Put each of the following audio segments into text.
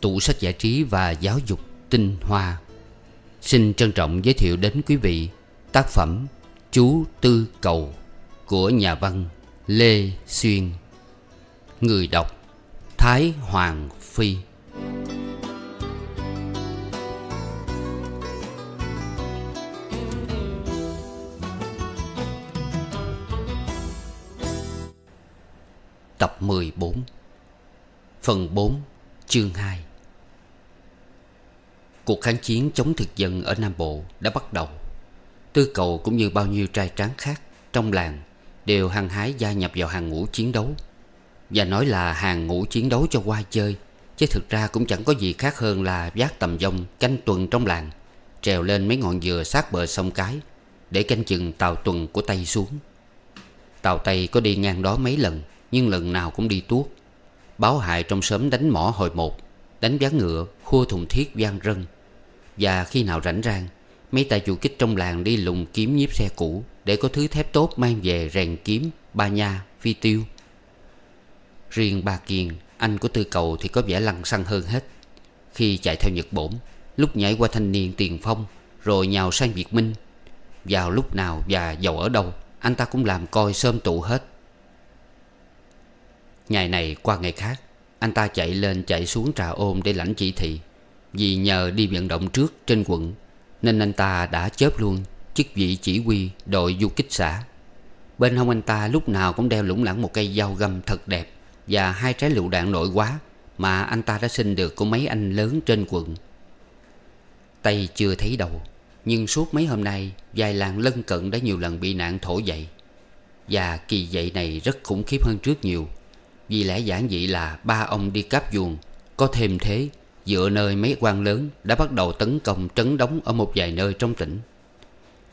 Tủ sách giải trí và giáo dục tinh hoa Xin trân trọng giới thiệu đến quý vị tác phẩm Chú Tư Cầu của nhà văn Lê Xuyên Người đọc Thái Hoàng Phi Tập 14 Phần 4 Chương 2 Cuộc kháng chiến chống thực dân ở Nam Bộ đã bắt đầu Tư cầu cũng như bao nhiêu trai tráng khác trong làng Đều hăng hái gia nhập vào hàng ngũ chiến đấu Và nói là hàng ngũ chiến đấu cho qua chơi Chứ thực ra cũng chẳng có gì khác hơn là vác tầm dông canh tuần trong làng Trèo lên mấy ngọn dừa sát bờ sông cái Để canh chừng tàu tuần của Tây xuống Tàu Tây có đi ngang đó mấy lần nhưng lần nào cũng đi tuốt báo hại trong sớm đánh mỏ hồi một đánh ván ngựa khua thùng thiết gian rân và khi nào rảnh rang mấy tay chủ kích trong làng đi lùng kiếm nhíp xe cũ để có thứ thép tốt mang về rèn kiếm ba nha phi tiêu riêng ba kiền anh của tư cầu thì có vẻ lăng xăng hơn hết khi chạy theo nhật bổn lúc nhảy qua thanh niên tiền phong rồi nhào sang việt minh vào lúc nào và giàu ở đâu anh ta cũng làm coi sơm tụ hết Ngày này qua ngày khác Anh ta chạy lên chạy xuống trà ôm để lãnh chỉ thị Vì nhờ đi vận động trước trên quận Nên anh ta đã chớp luôn Chức vị chỉ huy đội du kích xã Bên hông anh ta lúc nào cũng đeo lủng lẳng một cây dao găm thật đẹp Và hai trái lựu đạn nội quá Mà anh ta đã xin được của mấy anh lớn trên quận Tay chưa thấy đầu Nhưng suốt mấy hôm nay Vài làng lân cận đã nhiều lần bị nạn thổ dậy Và kỳ dậy này rất khủng khiếp hơn trước nhiều vì lẽ giản dị là ba ông đi cáp chuồng Có thêm thế Dựa nơi mấy quan lớn đã bắt đầu tấn công trấn đóng ở một vài nơi trong tỉnh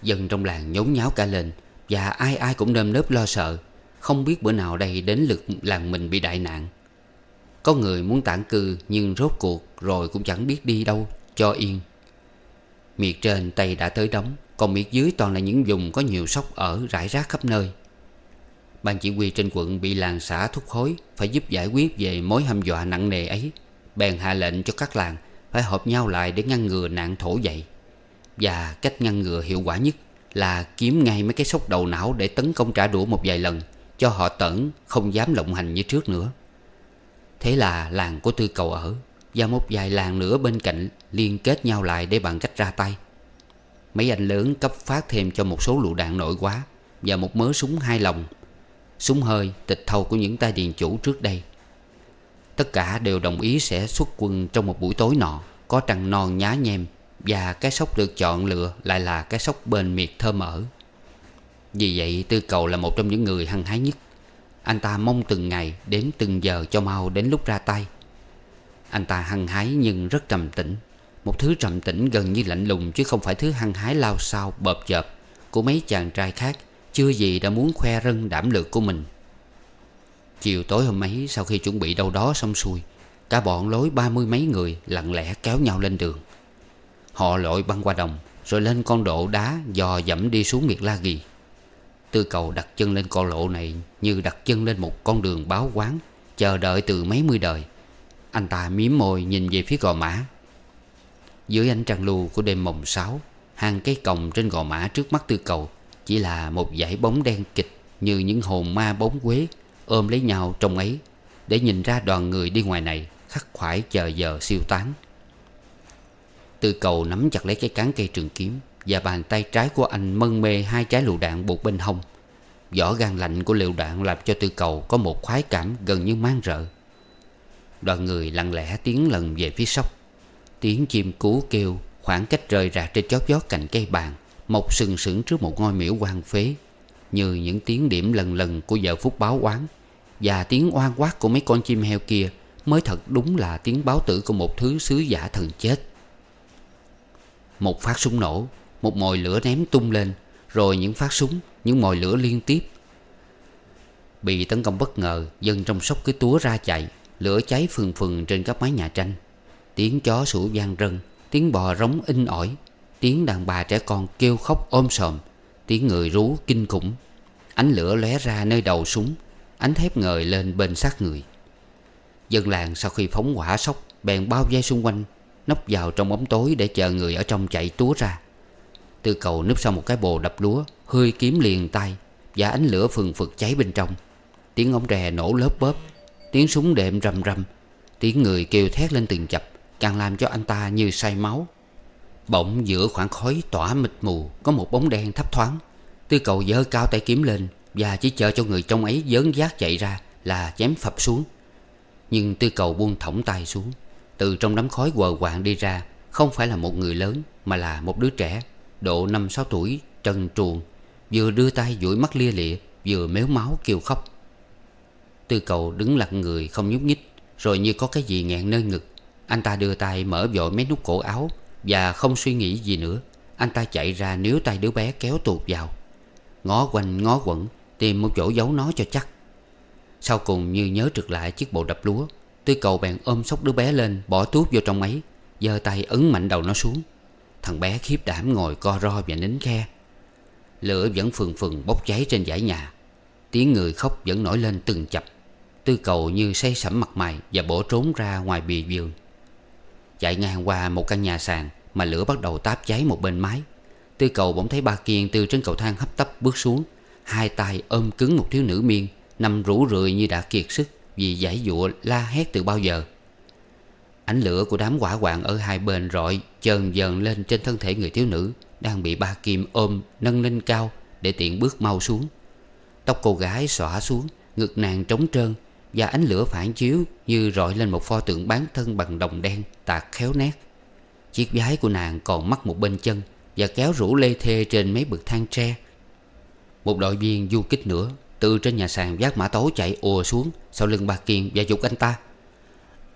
Dân trong làng nhốn nháo cả lên Và ai ai cũng nơm nớp lo sợ Không biết bữa nào đây đến lượt làng mình bị đại nạn Có người muốn tản cư nhưng rốt cuộc rồi cũng chẳng biết đi đâu cho yên Miệt trên tay đã tới đóng Còn miệt dưới toàn là những vùng có nhiều sóc ở rải rác khắp nơi Ban chỉ huy trên quận bị làng xã thúc khối Phải giúp giải quyết về mối hăm dọa nặng nề ấy Bèn hạ lệnh cho các làng Phải hợp nhau lại để ngăn ngừa nạn thổ dậy Và cách ngăn ngừa hiệu quả nhất Là kiếm ngay mấy cái sốc đầu não Để tấn công trả đũa một vài lần Cho họ tẩn không dám lộng hành như trước nữa Thế là làng của Tư Cầu ở Và một vài làng nữa bên cạnh Liên kết nhau lại để bằng cách ra tay Mấy anh lớn cấp phát thêm cho một số lựu đạn nội quá Và một mớ súng hai lòng súng hơi, tịch thâu của những tay điền chủ trước đây. Tất cả đều đồng ý sẽ xuất quân trong một buổi tối nọ, có trăng non nhá nhem và cái sóc được chọn lựa lại là cái sóc bên miệt thơm ở. Vì vậy Tư Cầu là một trong những người hăng hái nhất. Anh ta mong từng ngày đến từng giờ cho mau đến lúc ra tay. Anh ta hăng hái nhưng rất trầm tĩnh. Một thứ trầm tĩnh gần như lạnh lùng chứ không phải thứ hăng hái lao sao bợp chợp của mấy chàng trai khác chưa gì đã muốn khoe rân đảm lược của mình Chiều tối hôm ấy sau khi chuẩn bị đâu đó xong xuôi Cả bọn lối ba mươi mấy người lặng lẽ kéo nhau lên đường Họ lội băng qua đồng Rồi lên con độ đá dò dẫm đi xuống miệt la ghi Tư cầu đặt chân lên con lộ này Như đặt chân lên một con đường báo quán Chờ đợi từ mấy mươi đời Anh ta miếm môi nhìn về phía gò mã Dưới ánh trăng lu của đêm mồng sáu Hàng cây còng trên gò mã trước mắt tư cầu chỉ là một dải bóng đen kịch như những hồn ma bóng quế ôm lấy nhau trong ấy để nhìn ra đoàn người đi ngoài này khắc khoải chờ giờ siêu tán. Tư cầu nắm chặt lấy cái cán cây trường kiếm và bàn tay trái của anh mân mê hai trái lựu đạn buộc bên hông. Vỏ gan lạnh của lựu đạn làm cho tư cầu có một khoái cảm gần như mang rợ. Đoàn người lặng lẽ tiến lần về phía sóc. Tiếng chim cú kêu khoảng cách rời rạc trên chót vót cành cây bàn Mọc sừng sững trước một ngôi miễu quan phế Như những tiếng điểm lần lần của giờ phút báo oán Và tiếng oan quát của mấy con chim heo kia Mới thật đúng là tiếng báo tử của một thứ sứ giả thần chết Một phát súng nổ Một mồi lửa ném tung lên Rồi những phát súng Những mồi lửa liên tiếp Bị tấn công bất ngờ Dân trong sóc cứ túa ra chạy Lửa cháy phừng phừng trên các mái nhà tranh Tiếng chó sủa vang rân Tiếng bò rống in ỏi Tiếng đàn bà trẻ con kêu khóc ôm sòm Tiếng người rú kinh khủng Ánh lửa lóe ra nơi đầu súng Ánh thép ngời lên bên sát người Dân làng sau khi phóng hỏa sóc Bèn bao vây xung quanh Nấp vào trong bóng tối để chờ người ở trong chạy túa ra Tư cầu núp sau một cái bồ đập lúa Hơi kiếm liền tay Và ánh lửa phừng phực cháy bên trong Tiếng ống rè nổ lớp bóp Tiếng súng đệm rầm rầm Tiếng người kêu thét lên từng chập Càng làm cho anh ta như say máu Bỗng giữa khoảng khói tỏa mịt mù Có một bóng đen thấp thoáng Tư cầu giơ cao tay kiếm lên Và chỉ chờ cho người trong ấy dớn giác chạy ra Là chém phập xuống Nhưng tư cầu buông thõng tay xuống Từ trong đám khói quờ quạng đi ra Không phải là một người lớn Mà là một đứa trẻ Độ 5-6 tuổi trần truồng Vừa đưa tay dụi mắt lia lịa Vừa méo máu kêu khóc Tư cầu đứng lặng người không nhúc nhích Rồi như có cái gì nghẹn nơi ngực Anh ta đưa tay mở vội mấy nút cổ áo và không suy nghĩ gì nữa Anh ta chạy ra níu tay đứa bé kéo tuột vào Ngó quanh ngó quẩn Tìm một chỗ giấu nó cho chắc Sau cùng như nhớ trượt lại chiếc bộ đập lúa Tư cầu bèn ôm sóc đứa bé lên Bỏ tuốt vô trong ấy giơ tay ấn mạnh đầu nó xuống Thằng bé khiếp đảm ngồi co ro và nín khe Lửa vẫn phừng phừng bốc cháy trên dãy nhà Tiếng người khóc vẫn nổi lên từng chập Tư cầu như say sẩm mặt mày Và bỏ trốn ra ngoài bì giường. Chạy ngang qua một căn nhà sàn Mà lửa bắt đầu táp cháy một bên mái Tư cầu bỗng thấy ba Kiên từ trên cầu thang hấp tấp bước xuống Hai tay ôm cứng một thiếu nữ miên Nằm rũ rượi như đã kiệt sức Vì giải dụa la hét từ bao giờ Ánh lửa của đám quả quạng ở hai bên rọi Chờn dần lên trên thân thể người thiếu nữ Đang bị ba Kim ôm nâng lên cao Để tiện bước mau xuống Tóc cô gái xõa xuống Ngực nàng trống trơn và ánh lửa phản chiếu như rọi lên một pho tượng bán thân bằng đồng đen tạc khéo nét Chiếc váy của nàng còn mắc một bên chân Và kéo rũ lê thê trên mấy bậc thang tre Một đội viên du kích nữa Từ trên nhà sàn vác mã tấu chạy ùa xuống Sau lưng bà Kiên và dục anh ta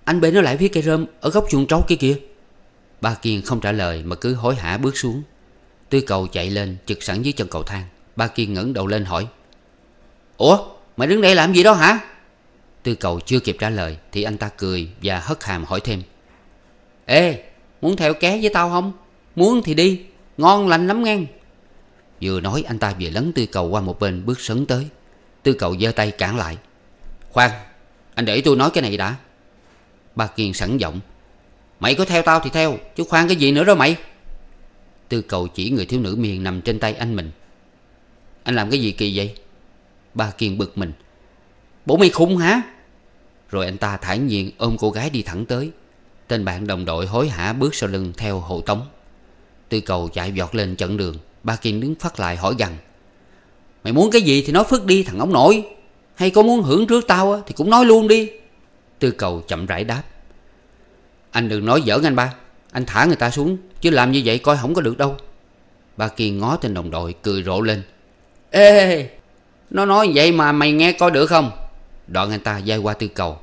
Anh bể nó lại phía cây rơm Ở góc chuồng trấu kia kìa Bà Kiên không trả lời mà cứ hối hả bước xuống Tư cầu chạy lên trực sẵn dưới chân cầu thang Bà Kiên ngẩng đầu lên hỏi Ủa mày đứng đây làm gì đó hả Tư cầu chưa kịp trả lời Thì anh ta cười và hất hàm hỏi thêm Ê muốn theo ké với tao không Muốn thì đi Ngon lành lắm ngang Vừa nói anh ta vừa lấn tư cầu qua một bên bước sấn tới Tư cầu giơ tay cản lại Khoan Anh để tôi nói cái này đã Ba Kiên sẵn giọng Mày có theo tao thì theo Chứ khoan cái gì nữa đó mày Tư cầu chỉ người thiếu nữ miền nằm trên tay anh mình Anh làm cái gì kỳ vậy Ba Kiên bực mình Bố mày khùng hả Rồi anh ta thản nhiên ôm cô gái đi thẳng tới Tên bạn đồng đội hối hả bước sau lưng theo hộ tống Tư cầu chạy vọt lên chặn đường Ba Kiên đứng phát lại hỏi rằng Mày muốn cái gì thì nói phức đi thằng ông nội Hay có muốn hưởng trước tao thì cũng nói luôn đi Tư cầu chậm rãi đáp Anh đừng nói giỡn anh ba Anh thả người ta xuống Chứ làm như vậy coi không có được đâu Ba Kiên ngó tên đồng đội cười rộ lên Ê Nó nói vậy mà mày nghe coi được không Đoạn anh ta dây qua tư cầu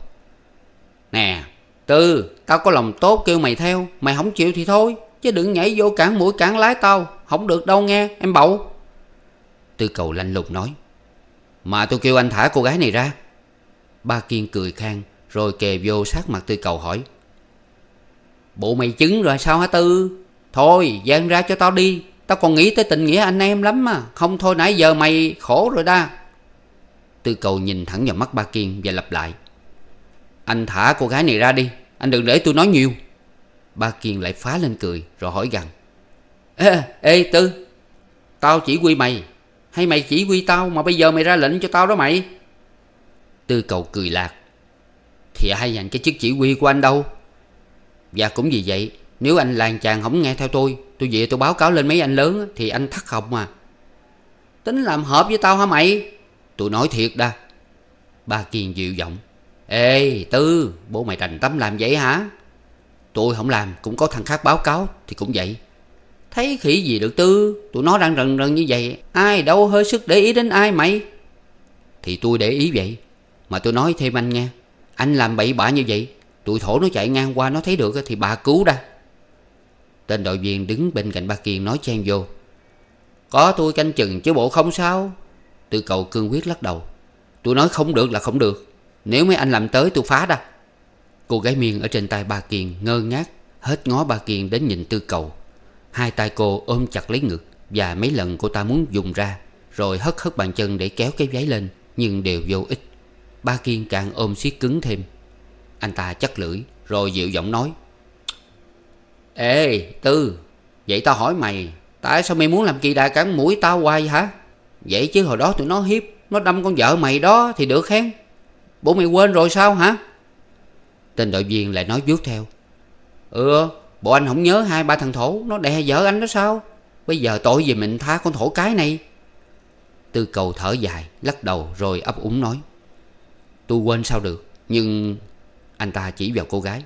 Nè Tư Tao có lòng tốt kêu mày theo Mày không chịu thì thôi Chứ đừng nhảy vô cản mũi cản lái tao Không được đâu nghe em bậu Tư cầu lanh lùng nói Mà tôi kêu anh thả cô gái này ra Ba Kiên cười khang Rồi kề vô sát mặt tư cầu hỏi Bộ mày chứng rồi sao hả Tư Thôi gian ra cho tao đi Tao còn nghĩ tới tình nghĩa anh em lắm mà Không thôi nãy giờ mày khổ rồi đa Tư cầu nhìn thẳng vào mắt ba Kiên và lặp lại Anh thả cô gái này ra đi Anh đừng để tôi nói nhiều Ba Kiên lại phá lên cười rồi hỏi gần: Ê, ê Tư Tao chỉ quy mày Hay mày chỉ quy tao mà bây giờ mày ra lệnh cho tao đó mày Tư cầu cười lạc Thì ai dành cái chức chỉ huy của anh đâu Và dạ cũng vì vậy Nếu anh làng chàng không nghe theo tôi Tôi về tôi báo cáo lên mấy anh lớn Thì anh thất học mà Tính làm hợp với tao hả mày Tôi nói thiệt đó Ba Kiên dịu giọng Ê Tư Bố mày đành tắm làm vậy hả Tôi không làm cũng có thằng khác báo cáo Thì cũng vậy Thấy khỉ gì được Tư Tụi nó đang rần rần như vậy Ai đâu hơi sức để ý đến ai mày Thì tôi để ý vậy Mà tôi nói thêm anh nghe Anh làm bậy bạ như vậy Tụi thổ nó chạy ngang qua nó thấy được Thì bà cứu đã Tên đội viên đứng bên cạnh ba Kiên nói chen vô Có tôi canh chừng chứ bộ không sao Tư cầu cương quyết lắc đầu Tôi nói không được là không được Nếu mấy anh làm tới tôi phá ra Cô gái miên ở trên tay bà Kiền ngơ ngác Hết ngó bà Kiền đến nhìn tư cầu Hai tay cô ôm chặt lấy ngực Và mấy lần cô ta muốn dùng ra Rồi hất hất bàn chân để kéo cái váy lên Nhưng đều vô ích Ba Kiên càng ôm siết cứng thêm Anh ta chắc lưỡi Rồi dịu giọng nói Ê Tư Vậy tao hỏi mày Tại sao mày muốn làm kỳ đà cán mũi tao hoài hả Vậy chứ hồi đó tụi nó hiếp Nó đâm con vợ mày đó thì được khen Bố mày quên rồi sao hả Tên đội viên lại nói vuốt theo Ừ bộ anh không nhớ hai ba thằng thổ Nó đè vợ anh đó sao Bây giờ tội gì mình tha con thổ cái này Tư cầu thở dài Lắc đầu rồi ấp úng nói Tôi quên sao được Nhưng anh ta chỉ vào cô gái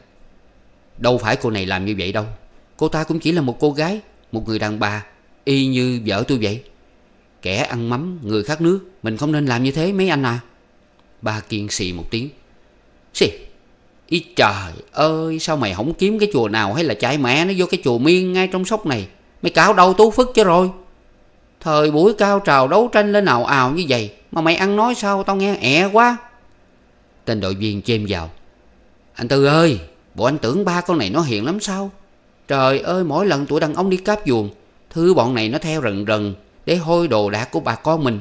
Đâu phải cô này làm như vậy đâu Cô ta cũng chỉ là một cô gái Một người đàn bà Y như vợ tôi vậy Kẻ ăn mắm, người khác nước Mình không nên làm như thế mấy anh à Ba Kiên xì một tiếng Xì Ý trời ơi Sao mày không kiếm cái chùa nào hay là chạy mẹ nó vô cái chùa miên ngay trong sóc này Mày cáo đâu tú phức chứ rồi Thời buổi cao trào đấu tranh lên ào ào như vậy Mà mày ăn nói sao tao nghe ẹ quá Tên đội viên chêm vào Anh Tư ơi Bộ anh tưởng ba con này nó hiền lắm sao Trời ơi mỗi lần tụi đàn ông đi cáp giường, Thứ bọn này nó theo rần rần để hôi đồ đạc của bà con mình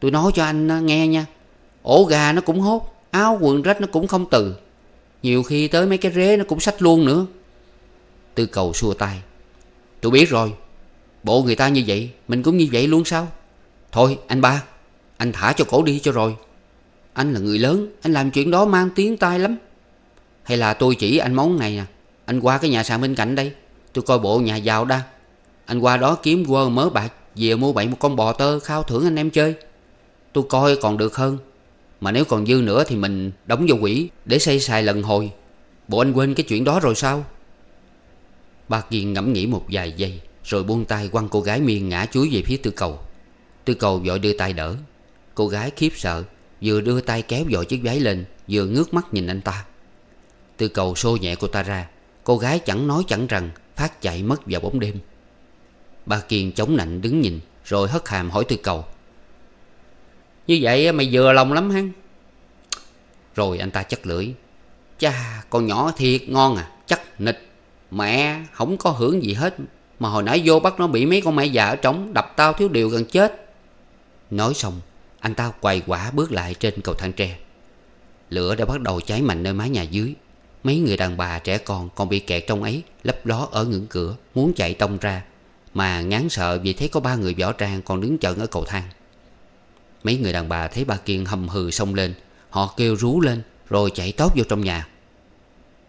tôi nói cho anh nghe nha ổ gà nó cũng hốt áo quần rách nó cũng không từ nhiều khi tới mấy cái rế nó cũng sách luôn nữa tư cầu xua tay tôi biết rồi bộ người ta như vậy mình cũng như vậy luôn sao thôi anh ba anh thả cho cổ đi cho rồi anh là người lớn anh làm chuyện đó mang tiếng tai lắm hay là tôi chỉ anh món này nè anh qua cái nhà sàn bên cạnh đây tôi coi bộ nhà giàu đa anh qua đó kiếm quơ mớ bạc Dìa mua bạn một con bò tơ khao thưởng anh em chơi Tôi coi còn được hơn Mà nếu còn dư nữa thì mình đóng vào quỷ Để xây xài lần hồi Bộ anh quên cái chuyện đó rồi sao Bác Duyên ngẫm nghĩ một vài giây Rồi buông tay quăng cô gái miên ngã chuối về phía tư cầu Tư cầu vội đưa tay đỡ Cô gái khiếp sợ Vừa đưa tay kéo vội chiếc váy lên Vừa ngước mắt nhìn anh ta Tư cầu xô nhẹ cô ta ra Cô gái chẳng nói chẳng rằng Phát chạy mất vào bóng đêm bà Kiên chống nạnh đứng nhìn Rồi hất hàm hỏi tôi cầu Như vậy mày vừa lòng lắm hắn Rồi anh ta chắc lưỡi Cha con nhỏ thiệt ngon à Chắc nịch Mẹ không có hưởng gì hết Mà hồi nãy vô bắt nó bị mấy con mẹ già ở trống Đập tao thiếu điều gần chết Nói xong anh ta quay quả bước lại trên cầu thang tre Lửa đã bắt đầu cháy mạnh nơi mái nhà dưới Mấy người đàn bà trẻ con còn bị kẹt trong ấy Lấp ló ở ngưỡng cửa Muốn chạy tông ra mà ngán sợ vì thấy có ba người võ trang còn đứng chận ở cầu thang Mấy người đàn bà thấy bà Kiên hầm hừ xông lên Họ kêu rú lên rồi chạy tốt vô trong nhà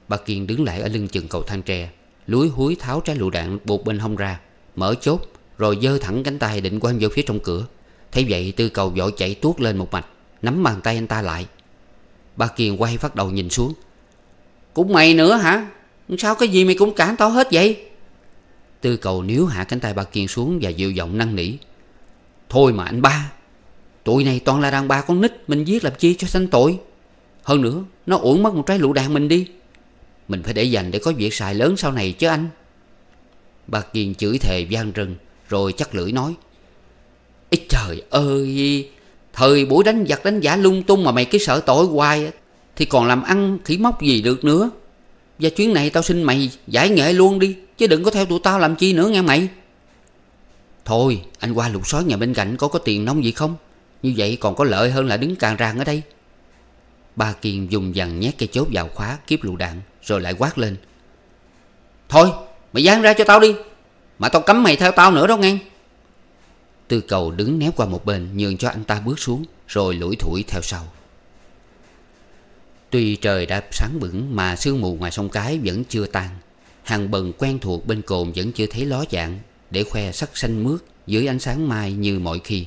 Bà Kiên đứng lại ở lưng chừng cầu thang tre Lúi húi tháo trái lựu đạn buộc bên hông ra Mở chốt rồi dơ thẳng cánh tay định quăng vô phía trong cửa Thấy vậy tư cầu vội chạy tuốt lên một mạch Nắm bàn tay anh ta lại Bà Kiên quay phát đầu nhìn xuống Cũng mày nữa hả Sao cái gì mày cũng cản tao hết vậy Tư cầu níu hạ cánh tay bà Kiên xuống Và dịu giọng năn nỉ Thôi mà anh ba Tụi này toàn là đàn bà con nít Mình giết làm chi cho sanh tội Hơn nữa nó uổng mất một trái lựu đạn mình đi Mình phải để dành để có việc xài lớn sau này chứ anh Bà Kiên chửi thề gian rừng Rồi chắc lưỡi nói Ít trời ơi Thời buổi đánh giặc đánh giả lung tung Mà mày cứ sợ tội hoài Thì còn làm ăn khỉ móc gì được nữa Và chuyến này tao xin mày giải nghệ luôn đi Chứ đừng có theo tụi tao làm chi nữa nghe mày Thôi anh qua lục sói nhà bên cạnh có có tiền nóng gì không Như vậy còn có lợi hơn là đứng càng ràng ở đây Ba Kiên dùng dằn nhét cây chốt vào khóa kiếp lựu đạn Rồi lại quát lên Thôi mày dán ra cho tao đi Mà tao cấm mày theo tao nữa đó nghe Tư cầu đứng nép qua một bên Nhường cho anh ta bước xuống Rồi lủi thủi theo sau Tuy trời đã sáng bửng Mà sương mù ngoài sông cái vẫn chưa tan Hàng bần quen thuộc bên cồn vẫn chưa thấy ló dạng Để khoe sắc xanh mướt dưới ánh sáng mai như mọi khi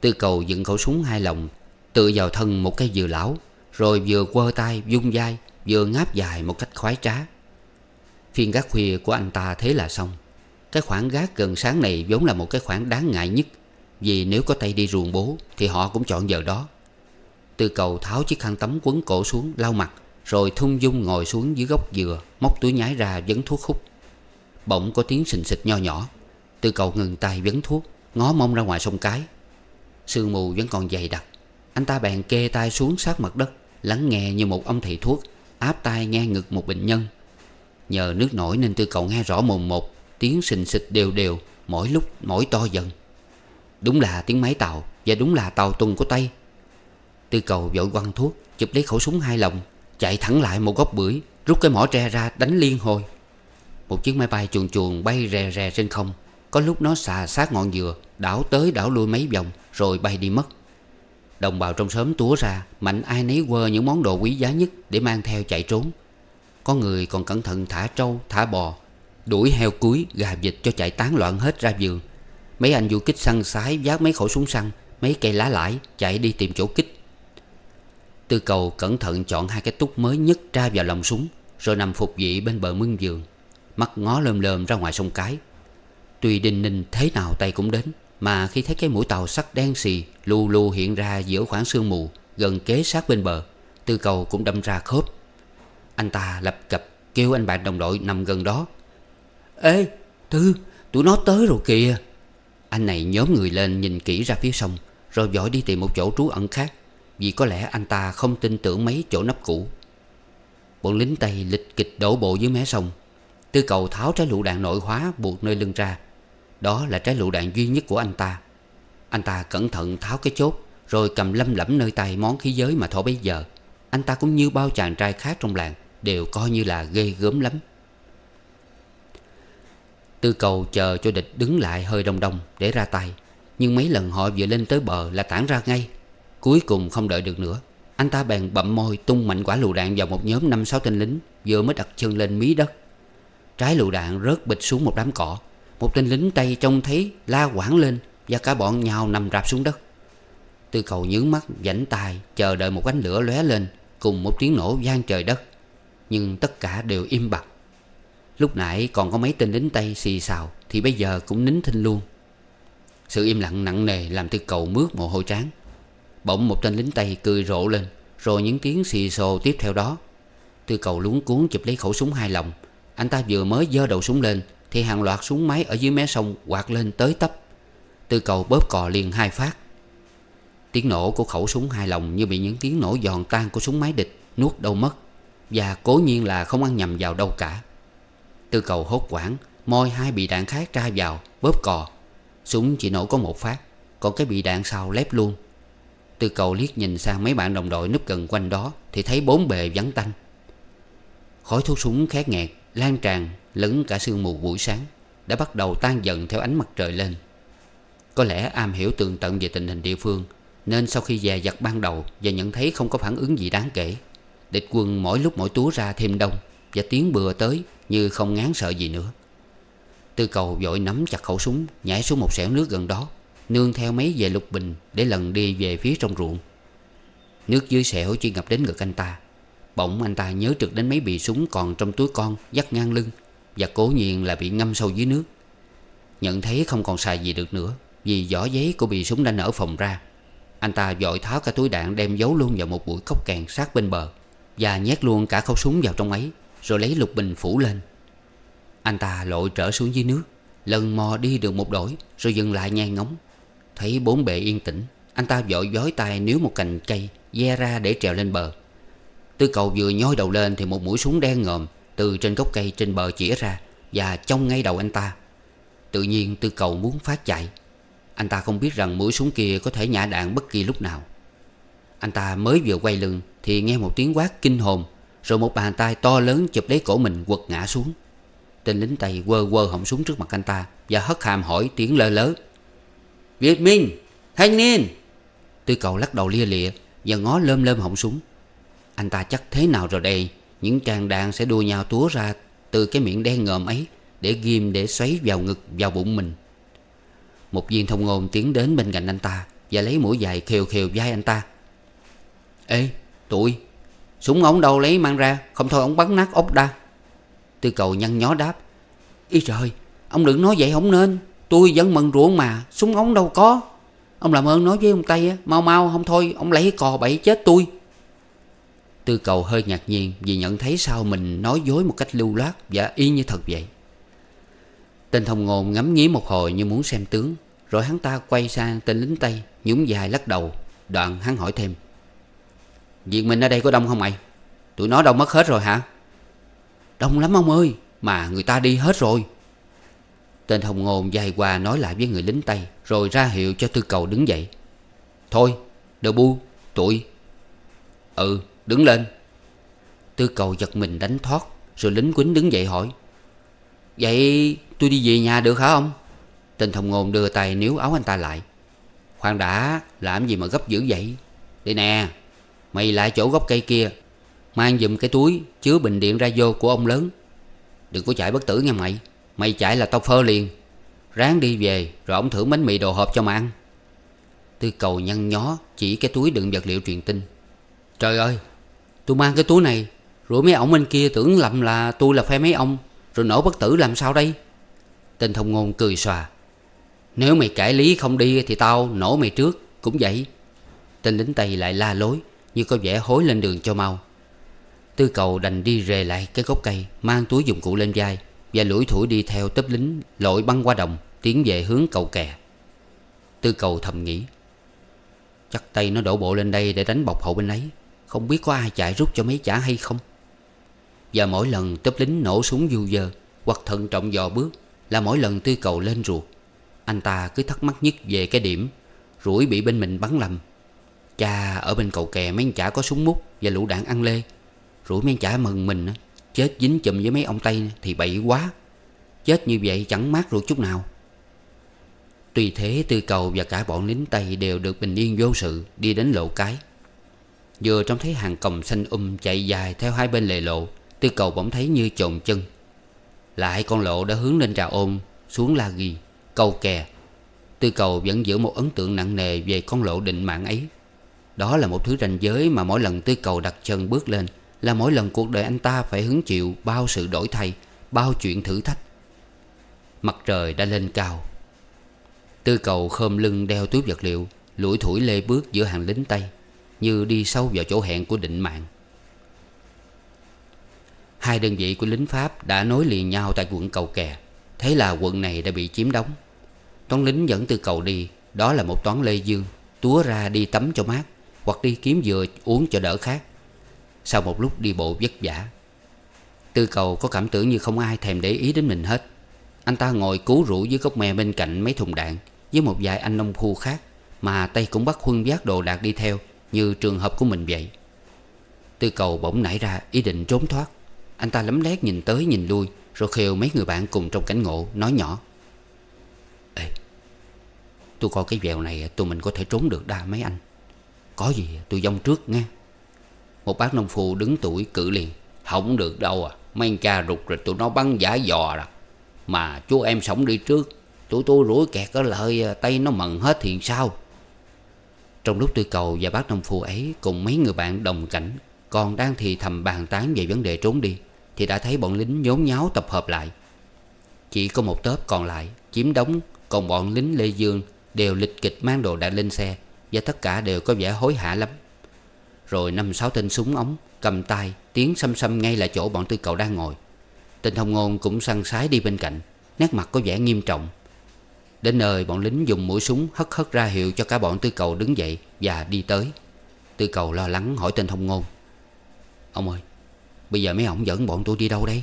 Tư cầu dựng khẩu súng hai lòng tự vào thân một cái dừa lão Rồi vừa quơ tay vung vai Vừa ngáp dài một cách khoái trá Phiên gác khuya của anh ta thế là xong Cái khoảng gác gần sáng này vốn là một cái khoảng đáng ngại nhất Vì nếu có tay đi ruồng bố Thì họ cũng chọn giờ đó Tư cầu tháo chiếc khăn tắm quấn cổ xuống lau mặt rồi thung dung ngồi xuống dưới gốc dừa Móc túi nhái ra vấn thuốc hút Bỗng có tiếng sình xịt nho nhỏ Tư cầu ngừng tay vấn thuốc Ngó mông ra ngoài sông cái Sương mù vẫn còn dày đặc Anh ta bèn kê tay xuống sát mặt đất Lắng nghe như một ông thầy thuốc Áp tay nghe ngực một bệnh nhân Nhờ nước nổi nên tư cầu nghe rõ mồm một Tiếng sình xịt đều đều Mỗi lúc mỗi to dần Đúng là tiếng máy tàu Và đúng là tàu tuần của Tây Tư cầu vội quăng thuốc Chụp lấy khẩu súng hai lòng Chạy thẳng lại một gốc bưởi Rút cái mỏ tre ra đánh liên hồi Một chiếc máy bay chuồn chuồn bay rè rè trên không Có lúc nó xà sát ngọn dừa Đảo tới đảo lui mấy vòng Rồi bay đi mất Đồng bào trong xóm túa ra Mạnh ai nấy quơ những món đồ quý giá nhất Để mang theo chạy trốn Có người còn cẩn thận thả trâu, thả bò Đuổi heo cuối, gà vịt cho chạy tán loạn hết ra vườn Mấy anh du kích săn sái vác mấy khẩu súng săn Mấy cây lá lãi chạy đi tìm chỗ kích Tư cầu cẩn thận chọn hai cái túc mới nhất ra vào lòng súng Rồi nằm phục vị bên bờ mương giường Mắt ngó lơm lơm ra ngoài sông cái Tuy đinh ninh thế nào tay cũng đến Mà khi thấy cái mũi tàu sắt đen xì lù lù hiện ra giữa khoảng sương mù Gần kế sát bên bờ Tư cầu cũng đâm ra khớp Anh ta lập cập kêu anh bạn đồng đội nằm gần đó Ê Tư tụi nó tới rồi kìa Anh này nhóm người lên nhìn kỹ ra phía sông Rồi dõi đi tìm một chỗ trú ẩn khác vì có lẽ anh ta không tin tưởng mấy chỗ nắp cũ Bọn lính Tây lịch kịch đổ bộ dưới mé sông Tư cầu tháo trái lựu đạn nội hóa buộc nơi lưng ra Đó là trái lựu đạn duy nhất của anh ta Anh ta cẩn thận tháo cái chốt Rồi cầm lâm lẫm nơi tay món khí giới mà thổ bấy giờ Anh ta cũng như bao chàng trai khác trong làng Đều coi như là ghê gớm lắm Tư cầu chờ cho địch đứng lại hơi đông đông để ra tay Nhưng mấy lần họ vừa lên tới bờ là tản ra ngay Cuối cùng không đợi được nữa Anh ta bèn bậm môi tung mạnh quả lựu đạn vào một nhóm năm sáu tên lính Vừa mới đặt chân lên mí đất Trái lựu đạn rớt bịch xuống một đám cỏ Một tên lính Tây trông thấy la quảng lên Và cả bọn nhau nằm rạp xuống đất Tư cầu nhướng mắt dảnh tài Chờ đợi một ánh lửa lóe lên Cùng một tiếng nổ vang trời đất Nhưng tất cả đều im bặt Lúc nãy còn có mấy tên lính Tây xì xào Thì bây giờ cũng nín thinh luôn Sự im lặng nặng nề làm tư cầu mướt mồ hôi tráng Bỗng một tên lính Tây cười rộ lên Rồi những tiếng xì xồ tiếp theo đó Tư cầu luống cuốn chụp lấy khẩu súng hai lòng Anh ta vừa mới dơ đầu súng lên Thì hàng loạt súng máy ở dưới mé sông quạt lên tới tấp Tư cầu bóp cò liền hai phát Tiếng nổ của khẩu súng hai lòng như bị những tiếng nổ giòn tan của súng máy địch nuốt đâu mất Và cố nhiên là không ăn nhầm vào đâu cả Tư cầu hốt quảng Môi hai bị đạn khác ra vào Bóp cò Súng chỉ nổ có một phát Còn cái bị đạn sau lép luôn Tư cầu liếc nhìn sang mấy bạn đồng đội núp gần quanh đó Thì thấy bốn bề vắng tanh Khói thuốc súng khét nghẹt Lan tràn lẫn cả sương mù buổi sáng Đã bắt đầu tan dần theo ánh mặt trời lên Có lẽ am hiểu tường tận về tình hình địa phương Nên sau khi dè dặt ban đầu Và nhận thấy không có phản ứng gì đáng kể Địch quân mỗi lúc mỗi túa ra thêm đông Và tiếng bừa tới như không ngán sợ gì nữa Tư cầu vội nắm chặt khẩu súng Nhảy xuống một xẻo nước gần đó Nương theo mấy về lục bình Để lần đi về phía trong ruộng Nước dưới sẹo chỉ ngập đến ngực anh ta Bỗng anh ta nhớ trực đến mấy bị súng còn trong túi con Dắt ngang lưng Và cố nhiên là bị ngâm sâu dưới nước Nhận thấy không còn xài gì được nữa Vì vỏ giấy của bị súng đã nở phòng ra Anh ta dội tháo cả túi đạn đem giấu luôn vào một bụi cốc càng sát bên bờ Và nhét luôn cả khẩu súng vào trong ấy Rồi lấy lục bình phủ lên Anh ta lội trở xuống dưới nước Lần mò đi được một đổi Rồi dừng lại nhan ngóng Thấy bốn bề yên tĩnh Anh ta vội vói tay níu một cành cây Ve ra để trèo lên bờ Tư cầu vừa nhói đầu lên Thì một mũi súng đen ngòm Từ trên gốc cây trên bờ chĩa ra Và trong ngay đầu anh ta Tự nhiên tư cầu muốn phát chạy Anh ta không biết rằng mũi súng kia Có thể nhả đạn bất kỳ lúc nào Anh ta mới vừa quay lưng Thì nghe một tiếng quát kinh hồn Rồi một bàn tay to lớn chụp lấy cổ mình quật ngã xuống Tên lính Tây quơ quơ họng súng trước mặt anh ta Và hất hàm hỏi tiếng lơ lớ Việt Minh Thanh niên Tư cầu lắc đầu lia lịa Và ngó lơm lơm họng súng Anh ta chắc thế nào rồi đây Những tràng đạn sẽ đua nhau túa ra Từ cái miệng đen ngòm ấy Để ghim để xoáy vào ngực vào bụng mình Một viên thông ngôn tiến đến bên cạnh anh ta Và lấy mũi dài khều khều vai anh ta Ê tụi Súng ống đâu lấy mang ra Không thôi ống bắn nát ốc đa Tư cầu nhăn nhó đáp Ý trời Ông đừng nói vậy không nên Tôi vẫn bận ruộng mà Súng ống đâu có Ông làm ơn nói với ông Tây á Mau mau không thôi ông lấy cò bẫy chết tôi Tư cầu hơi ngạc nhiên Vì nhận thấy sao mình nói dối một cách lưu loát Và y như thật vậy Tên thông ngôn ngắm nghía một hồi như muốn xem tướng Rồi hắn ta quay sang tên lính Tây nhún dài lắc đầu Đoạn hắn hỏi thêm Việc mình ở đây có đông không mày Tụi nó đâu mất hết rồi hả Đông lắm ông ơi Mà người ta đi hết rồi Tên hồng ngôn dài qua nói lại với người lính Tây Rồi ra hiệu cho tư cầu đứng dậy Thôi Đờ bu Tụi Ừ đứng lên Tư cầu giật mình đánh thoát Rồi lính quýnh đứng dậy hỏi Vậy tôi đi về nhà được hả ông Tên thông ngôn đưa tay níu áo anh ta lại Khoan đã Làm gì mà gấp dữ vậy Đây nè Mày lại chỗ gốc cây kia Mang dùm cái túi Chứa bình điện ra vô của ông lớn Đừng có chạy bất tử nghe mày Mày chạy là tao phơ liền Ráng đi về rồi ông thưởng bánh mì đồ hộp cho mà ăn Tư cầu nhăn nhó Chỉ cái túi đựng vật liệu truyền tin Trời ơi Tôi mang cái túi này Rồi mấy ông bên kia tưởng lầm là tôi là phe mấy ông Rồi nổ bất tử làm sao đây Tên thông ngôn cười xòa Nếu mày cãi lý không đi thì tao nổ mày trước Cũng vậy Tên lính Tây lại la lối Như có vẻ hối lên đường cho mau Tư cầu đành đi rề lại cái gốc cây Mang túi dụng cụ lên vai và lủi thủi đi theo tớp lính Lội băng qua đồng Tiến về hướng cầu kè Tư cầu thầm nghĩ Chắc tay nó đổ bộ lên đây để đánh bọc hậu bên ấy Không biết có ai chạy rút cho mấy chả hay không Và mỗi lần tớp lính nổ súng du dơ Hoặc thận trọng dò bước Là mỗi lần tư cầu lên ruột Anh ta cứ thắc mắc nhất về cái điểm Rủi bị bên mình bắn lầm Cha ở bên cầu kè mấy chả có súng mút Và lũ đạn ăn lê Rủi mấy chả mừng mình á Chết dính chùm với mấy ông Tây thì bậy quá Chết như vậy chẳng mát ruột chút nào Tuy thế Tư Cầu và cả bọn lính Tây đều được bình yên vô sự đi đến lộ cái Vừa trông thấy hàng còng xanh um chạy dài theo hai bên lề lộ Tư Cầu bỗng thấy như trộn chân Lại con lộ đã hướng lên trà ôm xuống la ghi câu kè Tư Cầu vẫn giữ một ấn tượng nặng nề về con lộ định mạng ấy Đó là một thứ ranh giới mà mỗi lần Tư Cầu đặt chân bước lên là mỗi lần cuộc đời anh ta phải hứng chịu bao sự đổi thay, bao chuyện thử thách. Mặt trời đã lên cao. Tư cầu khom lưng đeo túi vật liệu, lủi thủi lê bước giữa hàng lính Tây, như đi sâu vào chỗ hẹn của định mạng. Hai đơn vị của lính Pháp đã nối liền nhau tại quận Cầu Kè, thế là quận này đã bị chiếm đóng. Toán lính dẫn Tư cầu đi, đó là một toán Lê Dương, túa ra đi tắm cho mát, hoặc đi kiếm dừa uống cho đỡ khát. Sau một lúc đi bộ vất vả Tư cầu có cảm tưởng như không ai thèm để ý đến mình hết Anh ta ngồi cứu rũ dưới gốc me bên cạnh mấy thùng đạn Với một vài anh nông khu khác Mà tay cũng bắt khuân vác đồ đạc đi theo Như trường hợp của mình vậy Tư cầu bỗng nảy ra ý định trốn thoát Anh ta lấm lét nhìn tới nhìn lui Rồi khều mấy người bạn cùng trong cảnh ngộ Nói nhỏ Ê Tôi coi cái vèo này tụi mình có thể trốn được đa mấy anh Có gì tôi dông trước nghe một bác nông phu đứng tuổi cự liền Không được đâu à Mấy cha rụt rồi tụi nó bắn giả dò rồi à. Mà chú em sống đi trước Tụi tôi rủi kẹt ở lợi à, tay nó mần hết thì sao Trong lúc tôi cầu và bác nông phu ấy Cùng mấy người bạn đồng cảnh Còn đang thì thầm bàn tán về vấn đề trốn đi Thì đã thấy bọn lính nhốn nháo tập hợp lại Chỉ có một tớp còn lại Chiếm đóng Còn bọn lính Lê Dương Đều lịch kịch mang đồ đã lên xe Và tất cả đều có vẻ hối hả lắm rồi năm sáu tên súng ống Cầm tay tiến xăm xăm ngay là chỗ bọn tư cậu đang ngồi Tên thông ngôn cũng săn sái đi bên cạnh Nét mặt có vẻ nghiêm trọng Đến nơi bọn lính dùng mũi súng hất hất ra hiệu cho cả bọn tư cầu đứng dậy và đi tới Tư cầu lo lắng hỏi tên thông ngôn Ông ơi Bây giờ mấy ổng dẫn bọn tôi đi đâu đây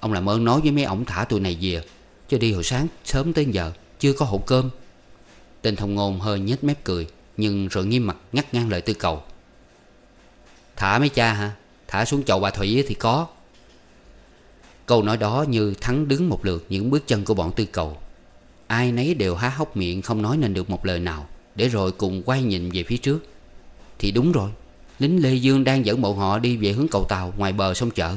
Ông làm ơn nói với mấy ổng thả tụi này về cho đi hồi sáng sớm tới giờ Chưa có hộp cơm Tên thông ngôn hơi nhếch mép cười Nhưng rồi nghiêm mặt ngắt ngang lời tư cầu Thả mấy cha hả Thả xuống chậu bà Thủy thì có Câu nói đó như thắng đứng một lượt những bước chân của bọn tư cầu Ai nấy đều há hốc miệng không nói nên được một lời nào Để rồi cùng quay nhìn về phía trước Thì đúng rồi Lính Lê Dương đang dẫn bọn họ đi về hướng cầu tàu ngoài bờ sông chợ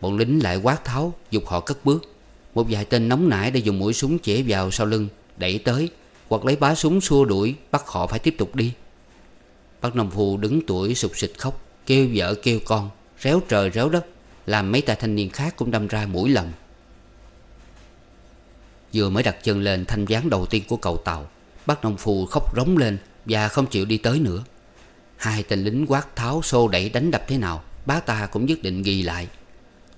Bọn lính lại quát tháo Dục họ cất bước Một vài tên nóng nảy đã dùng mũi súng chĩa vào sau lưng Đẩy tới Hoặc lấy bá súng xua đuổi Bắt họ phải tiếp tục đi Bác nông phu đứng tuổi sụp sịch khóc Kêu vợ kêu con Réo trời réo đất Làm mấy tay thanh niên khác cũng đâm ra mũi lòng Vừa mới đặt chân lên thanh gián đầu tiên của cầu tàu Bác nông phu khóc rống lên Và không chịu đi tới nữa Hai tên lính quát tháo xô đẩy đánh đập thế nào Bác ta cũng nhất định ghi lại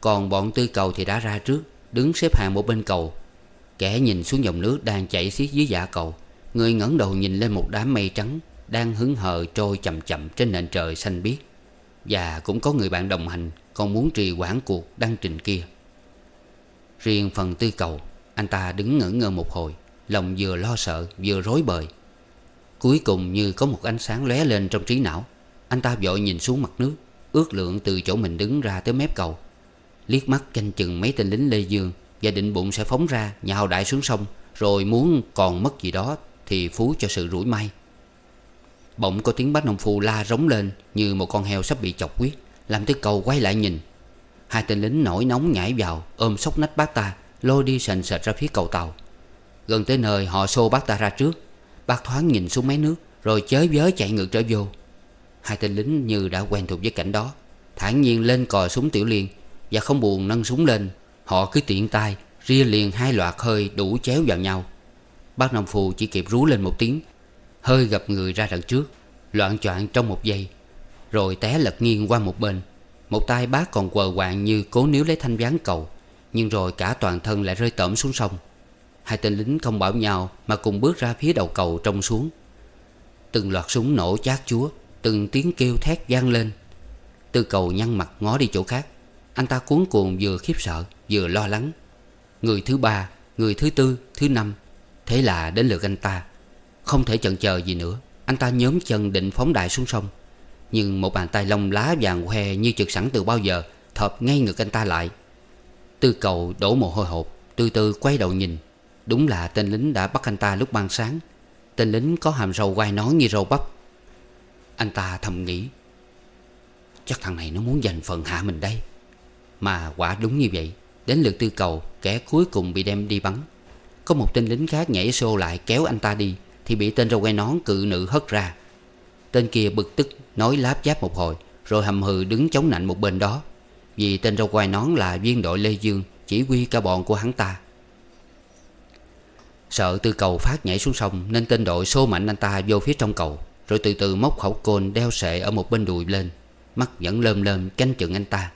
Còn bọn tư cầu thì đã ra trước Đứng xếp hàng một bên cầu Kẻ nhìn xuống dòng nước đang chảy xiết dưới dạ cầu Người ngẩng đầu nhìn lên một đám mây trắng đang hứng hờ trôi chậm chậm trên nền trời xanh biếc và cũng có người bạn đồng hành còn muốn trì quản cuộc đăng trình kia riêng phần tư cầu anh ta đứng ngẩn ngơ một hồi lòng vừa lo sợ vừa rối bời cuối cùng như có một ánh sáng lóe lên trong trí não anh ta vội nhìn xuống mặt nước ước lượng từ chỗ mình đứng ra tới mép cầu liếc mắt canh chừng mấy tên lính lê dương và định bụng sẽ phóng ra nhào đại xuống sông rồi muốn còn mất gì đó thì phú cho sự rủi may Bỗng có tiếng bác nông phu la rống lên Như một con heo sắp bị chọc quyết Làm tới cầu quay lại nhìn Hai tên lính nổi nóng nhảy vào Ôm sóc nách bác ta Lôi đi sền sệt ra phía cầu tàu Gần tới nơi họ xô bác ta ra trước Bác thoáng nhìn xuống máy nước Rồi chới vớ chạy ngược trở vô Hai tên lính như đã quen thuộc với cảnh đó thản nhiên lên cò súng tiểu liên Và không buồn nâng súng lên Họ cứ tiện tay Ria liền hai loạt hơi đủ chéo vào nhau Bác nông phù chỉ kịp rú lên một tiếng Hơi gặp người ra đằng trước Loạn choạng trong một giây Rồi té lật nghiêng qua một bên Một tay bác còn quờ quạng như cố níu lấy thanh ván cầu Nhưng rồi cả toàn thân lại rơi tẩm xuống sông Hai tên lính không bảo nhau Mà cùng bước ra phía đầu cầu trông xuống Từng loạt súng nổ chát chúa Từng tiếng kêu thét vang lên Tư cầu nhăn mặt ngó đi chỗ khác Anh ta cuốn cuồng vừa khiếp sợ Vừa lo lắng Người thứ ba Người thứ tư Thứ năm Thế là đến lượt anh ta không thể chần chờ gì nữa Anh ta nhóm chân định phóng đại xuống sông Nhưng một bàn tay lông lá vàng hoe như trực sẵn từ bao giờ Thợp ngay ngực anh ta lại Tư cầu đổ mồ hôi hộp Từ từ quay đầu nhìn Đúng là tên lính đã bắt anh ta lúc ban sáng Tên lính có hàm râu quai nón như râu bắp Anh ta thầm nghĩ Chắc thằng này nó muốn giành phần hạ mình đây Mà quả đúng như vậy Đến lượt tư cầu Kẻ cuối cùng bị đem đi bắn Có một tên lính khác nhảy xô lại kéo anh ta đi thì bị tên râu quay nón cự nữ hất ra Tên kia bực tức nói láp giáp một hồi Rồi hầm hừ đứng chống nạnh một bên đó Vì tên râu quai nón là viên đội Lê Dương Chỉ huy cả bọn của hắn ta Sợ tư cầu phát nhảy xuống sông Nên tên đội xô mạnh anh ta vô phía trong cầu Rồi từ từ móc khẩu côn đeo sệ ở một bên đùi lên Mắt vẫn lơm lơm canh chừng anh ta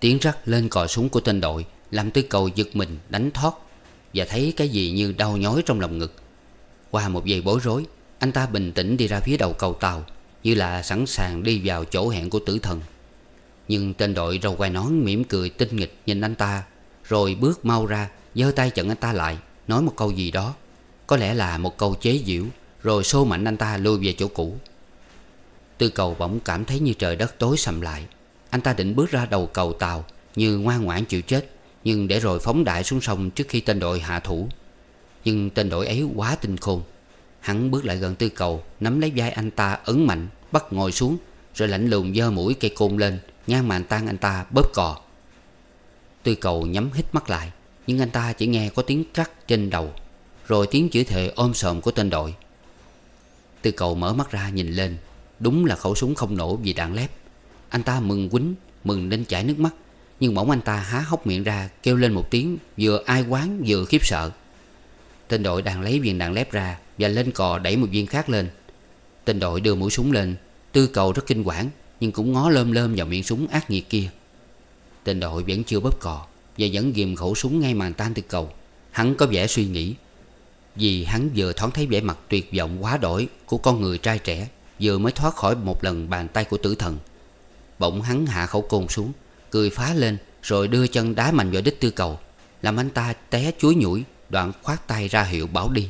Tiếng rắc lên cò súng của tên đội Làm tư cầu giật mình đánh thoát Và thấy cái gì như đau nhói trong lòng ngực qua một giây bối rối Anh ta bình tĩnh đi ra phía đầu cầu tàu Như là sẵn sàng đi vào chỗ hẹn của tử thần Nhưng tên đội râu quai nón mỉm cười tinh nghịch nhìn anh ta Rồi bước mau ra giơ tay chặn anh ta lại Nói một câu gì đó Có lẽ là một câu chế giễu Rồi xô mạnh anh ta lùi về chỗ cũ Tư cầu bỗng cảm thấy như trời đất tối sầm lại Anh ta định bước ra đầu cầu tàu Như ngoan ngoãn chịu chết Nhưng để rồi phóng đại xuống sông trước khi tên đội hạ thủ nhưng tên đội ấy quá tinh khôn Hắn bước lại gần tư cầu Nắm lấy vai anh ta ấn mạnh Bắt ngồi xuống Rồi lạnh lùng dơ mũi cây côn lên Nhan màn tan anh ta bóp cò Tư cầu nhắm hít mắt lại Nhưng anh ta chỉ nghe có tiếng cắt trên đầu Rồi tiếng chữ thề ôm sòm của tên đội Tư cầu mở mắt ra nhìn lên Đúng là khẩu súng không nổ vì đạn lép Anh ta mừng quýnh Mừng đến chảy nước mắt Nhưng bỗng anh ta há hốc miệng ra Kêu lên một tiếng Vừa ai quán vừa khiếp sợ Tên đội đang lấy viên đạn lép ra Và lên cò đẩy một viên khác lên Tên đội đưa mũi súng lên Tư cầu rất kinh quản Nhưng cũng ngó lơm lơm vào miệng súng ác nghiệt kia Tên đội vẫn chưa bóp cò Và vẫn ghim khẩu súng ngay màn tan tư cầu Hắn có vẻ suy nghĩ Vì hắn vừa thoáng thấy vẻ mặt tuyệt vọng quá đổi Của con người trai trẻ Vừa mới thoát khỏi một lần bàn tay của tử thần Bỗng hắn hạ khẩu côn xuống Cười phá lên Rồi đưa chân đá mạnh vào đích tư cầu Làm anh ta té chuối nhủi Đoạn khoát tay ra hiệu bảo đi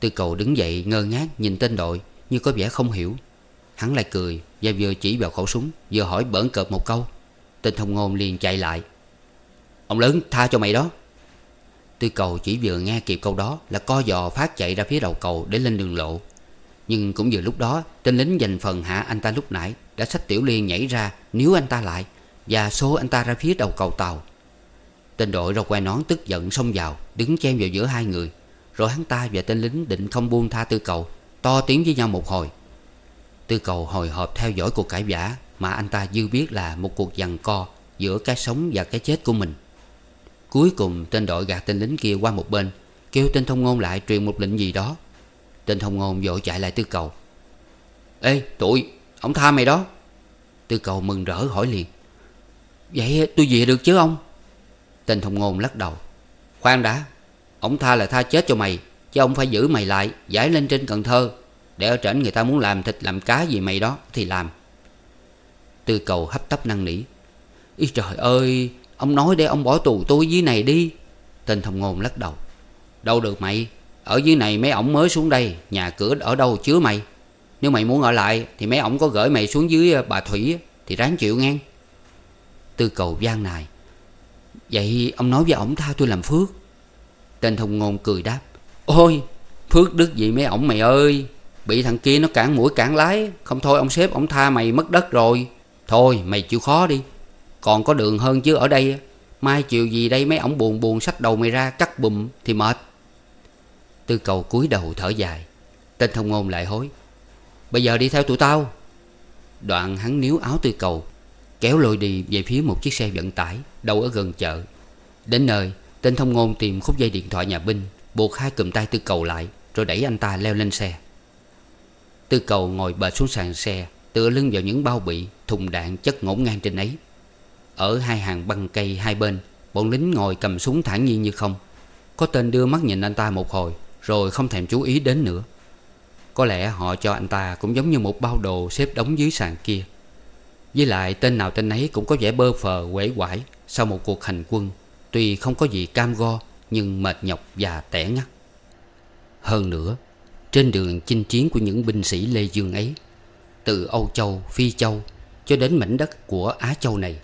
Tư cầu đứng dậy ngơ ngác nhìn tên đội Như có vẻ không hiểu Hắn lại cười và vừa chỉ vào khẩu súng Vừa hỏi bỡn cợt một câu Tên thông ngôn liền chạy lại Ông lớn tha cho mày đó Tư cầu chỉ vừa nghe kịp câu đó Là co giò phát chạy ra phía đầu cầu để lên đường lộ Nhưng cũng vừa lúc đó Tên lính dành phần hạ anh ta lúc nãy Đã xách tiểu liên nhảy ra Níu anh ta lại Và số anh ta ra phía đầu cầu tàu Tên đội râu que nón tức giận xông vào Đứng chen vào giữa hai người Rồi hắn ta và tên lính định không buông tha tư cầu To tiếng với nhau một hồi Tư cầu hồi hộp theo dõi cuộc cãi vã Mà anh ta dư biết là một cuộc giằng co Giữa cái sống và cái chết của mình Cuối cùng tên đội gạt tên lính kia qua một bên Kêu tên thông ngôn lại truyền một lệnh gì đó Tên thông ngôn vội chạy lại tư cầu Ê tụi Ông tha mày đó Tư cầu mừng rỡ hỏi liền Vậy tôi về được chứ ông Tên thông ngôn lắc đầu Khoan đã Ông tha là tha chết cho mày Chứ ông phải giữ mày lại Giải lên trên Cần Thơ Để ở trển người ta muốn làm thịt làm cá gì mày đó Thì làm Tư cầu hấp tấp năn nỉ Ý trời ơi Ông nói để ông bỏ tù tôi dưới này đi Tên thông ngôn lắc đầu Đâu được mày Ở dưới này mấy ổng mới xuống đây Nhà cửa ở đâu chứa mày Nếu mày muốn ở lại Thì mấy ổng có gửi mày xuống dưới ờ, bà Thủy Thì ráng chịu ngang Tư cầu gian nài Vậy ông nói với ổng tha tôi làm phước Tên thông ngôn cười đáp Ôi phước đức gì mấy ổng mày ơi Bị thằng kia nó cản mũi cản lái Không thôi ông sếp ổng tha mày mất đất rồi Thôi mày chịu khó đi Còn có đường hơn chứ ở đây Mai chiều gì đây mấy ổng buồn buồn sách đầu mày ra cắt bùm thì mệt Tư cầu cúi đầu thở dài Tên thông ngôn lại hối Bây giờ đi theo tụi tao Đoạn hắn níu áo tư cầu Kéo lôi đi về phía một chiếc xe vận tải Đâu ở gần chợ Đến nơi tên thông ngôn tìm khúc dây điện thoại nhà binh Buộc hai cụm tay tư cầu lại Rồi đẩy anh ta leo lên xe Tư cầu ngồi bệt xuống sàn xe Tựa lưng vào những bao bị Thùng đạn chất ngổn ngang trên ấy Ở hai hàng băng cây hai bên Bọn lính ngồi cầm súng thản nhiên như không Có tên đưa mắt nhìn anh ta một hồi Rồi không thèm chú ý đến nữa Có lẽ họ cho anh ta cũng giống như một bao đồ Xếp đóng dưới sàn kia với lại tên nào tên ấy cũng có vẻ bơ phờ quể quải Sau một cuộc hành quân Tuy không có gì cam go Nhưng mệt nhọc và tẻ ngắt Hơn nữa Trên đường chinh chiến của những binh sĩ Lê Dương ấy Từ Âu Châu, Phi Châu Cho đến mảnh đất của Á Châu này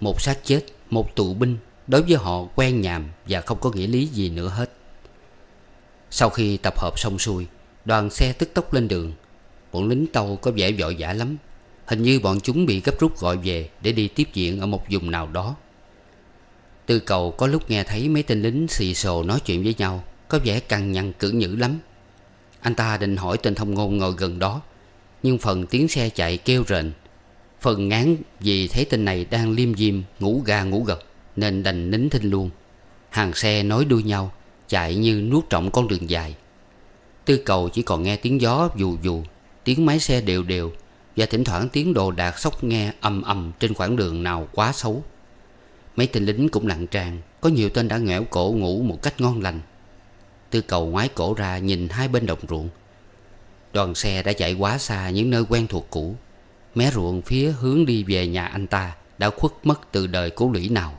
Một xác chết, một tù binh Đối với họ quen nhàm Và không có nghĩa lý gì nữa hết Sau khi tập hợp xong xuôi Đoàn xe tức tốc lên đường Bọn lính tàu có vẻ vội vã lắm Hình như bọn chúng bị gấp rút gọi về để đi tiếp diện ở một vùng nào đó. Tư cầu có lúc nghe thấy mấy tên lính xì xồ nói chuyện với nhau, có vẻ cằn nhằn cử nhữ lắm. Anh ta định hỏi tên thông ngôn ngồi gần đó, nhưng phần tiếng xe chạy kêu rền. Phần ngán vì thấy tên này đang liêm diêm, ngủ gà ngủ gật, nên đành nín thinh luôn. Hàng xe nối đuôi nhau, chạy như nuốt trọng con đường dài. Tư cầu chỉ còn nghe tiếng gió vù vù, tiếng máy xe đều đều và thỉnh thoảng tiếng đồ đạc sóc nghe ầm ầm trên quãng đường nào quá xấu mấy tên lính cũng lặng tràn có nhiều tên đã nghẽo cổ ngủ một cách ngon lành tư cầu ngoái cổ ra nhìn hai bên đồng ruộng đoàn xe đã chạy quá xa những nơi quen thuộc cũ mé ruộng phía hướng đi về nhà anh ta đã khuất mất từ đời cố lũy nào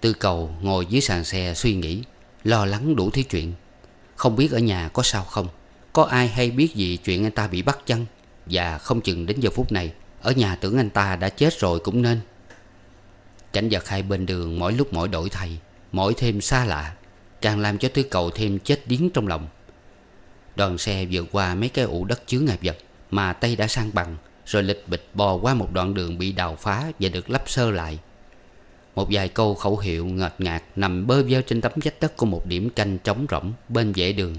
tư cầu ngồi dưới sàn xe suy nghĩ lo lắng đủ thứ chuyện không biết ở nhà có sao không có ai hay biết gì chuyện anh ta bị bắt chăng và không chừng đến giờ phút này Ở nhà tưởng anh ta đã chết rồi cũng nên Cảnh vật hai bên đường mỗi lúc mỗi đổi thay Mỗi thêm xa lạ Càng làm cho tư cầu thêm chết điếng trong lòng Đoàn xe vượt qua mấy cái ụ đất chứa ngại vật Mà tay đã sang bằng Rồi lịch bịch bò qua một đoạn đường bị đào phá Và được lắp sơ lại Một vài câu khẩu hiệu ngợt ngạt Nằm bơ vơ trên tấm vách đất Của một điểm canh trống rỗng bên vệ đường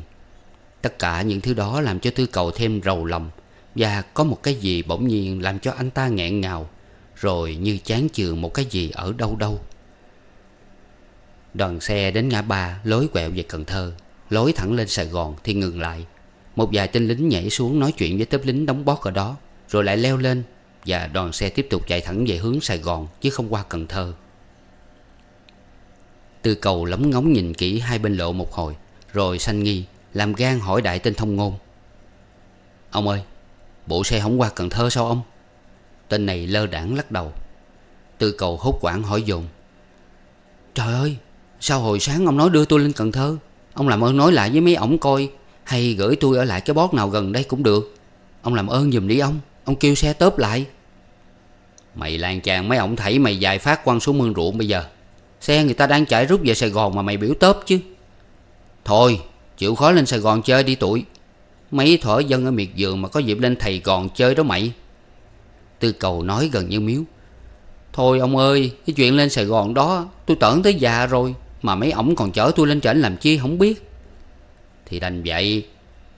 Tất cả những thứ đó làm cho tư cầu thêm rầu lòng và có một cái gì bỗng nhiên làm cho anh ta nghẹn ngào Rồi như chán chường một cái gì ở đâu đâu Đoàn xe đến ngã ba lối quẹo về Cần Thơ Lối thẳng lên Sài Gòn thì ngừng lại Một vài tên lính nhảy xuống nói chuyện với tớp lính đóng bót ở đó Rồi lại leo lên Và đoàn xe tiếp tục chạy thẳng về hướng Sài Gòn Chứ không qua Cần Thơ Từ cầu lấm ngóng nhìn kỹ hai bên lộ một hồi Rồi sanh nghi Làm gan hỏi đại tên thông ngôn Ông ơi Bộ xe không qua Cần Thơ sao ông Tên này lơ đảng lắc đầu Tư cầu hốt quảng hỏi dồn Trời ơi Sao hồi sáng ông nói đưa tôi lên Cần Thơ Ông làm ơn nói lại với mấy ổng coi Hay gửi tôi ở lại cái bót nào gần đây cũng được Ông làm ơn giùm đi ông Ông kêu xe tớp lại Mày lan chàng mấy ổng thấy mày dài phát quăng xuống mương ruộng bây giờ Xe người ta đang chạy rút về Sài Gòn mà mày biểu tớp chứ Thôi chịu khó lên Sài Gòn chơi đi tụi Mấy thỏ dân ở miệt vườn mà có dịp lên thầy Gòn chơi đó mày Tư cầu nói gần như miếu Thôi ông ơi Cái chuyện lên Sài Gòn đó Tôi tưởng tới già rồi Mà mấy ổng còn chở tôi lên trển làm chi không biết Thì đành vậy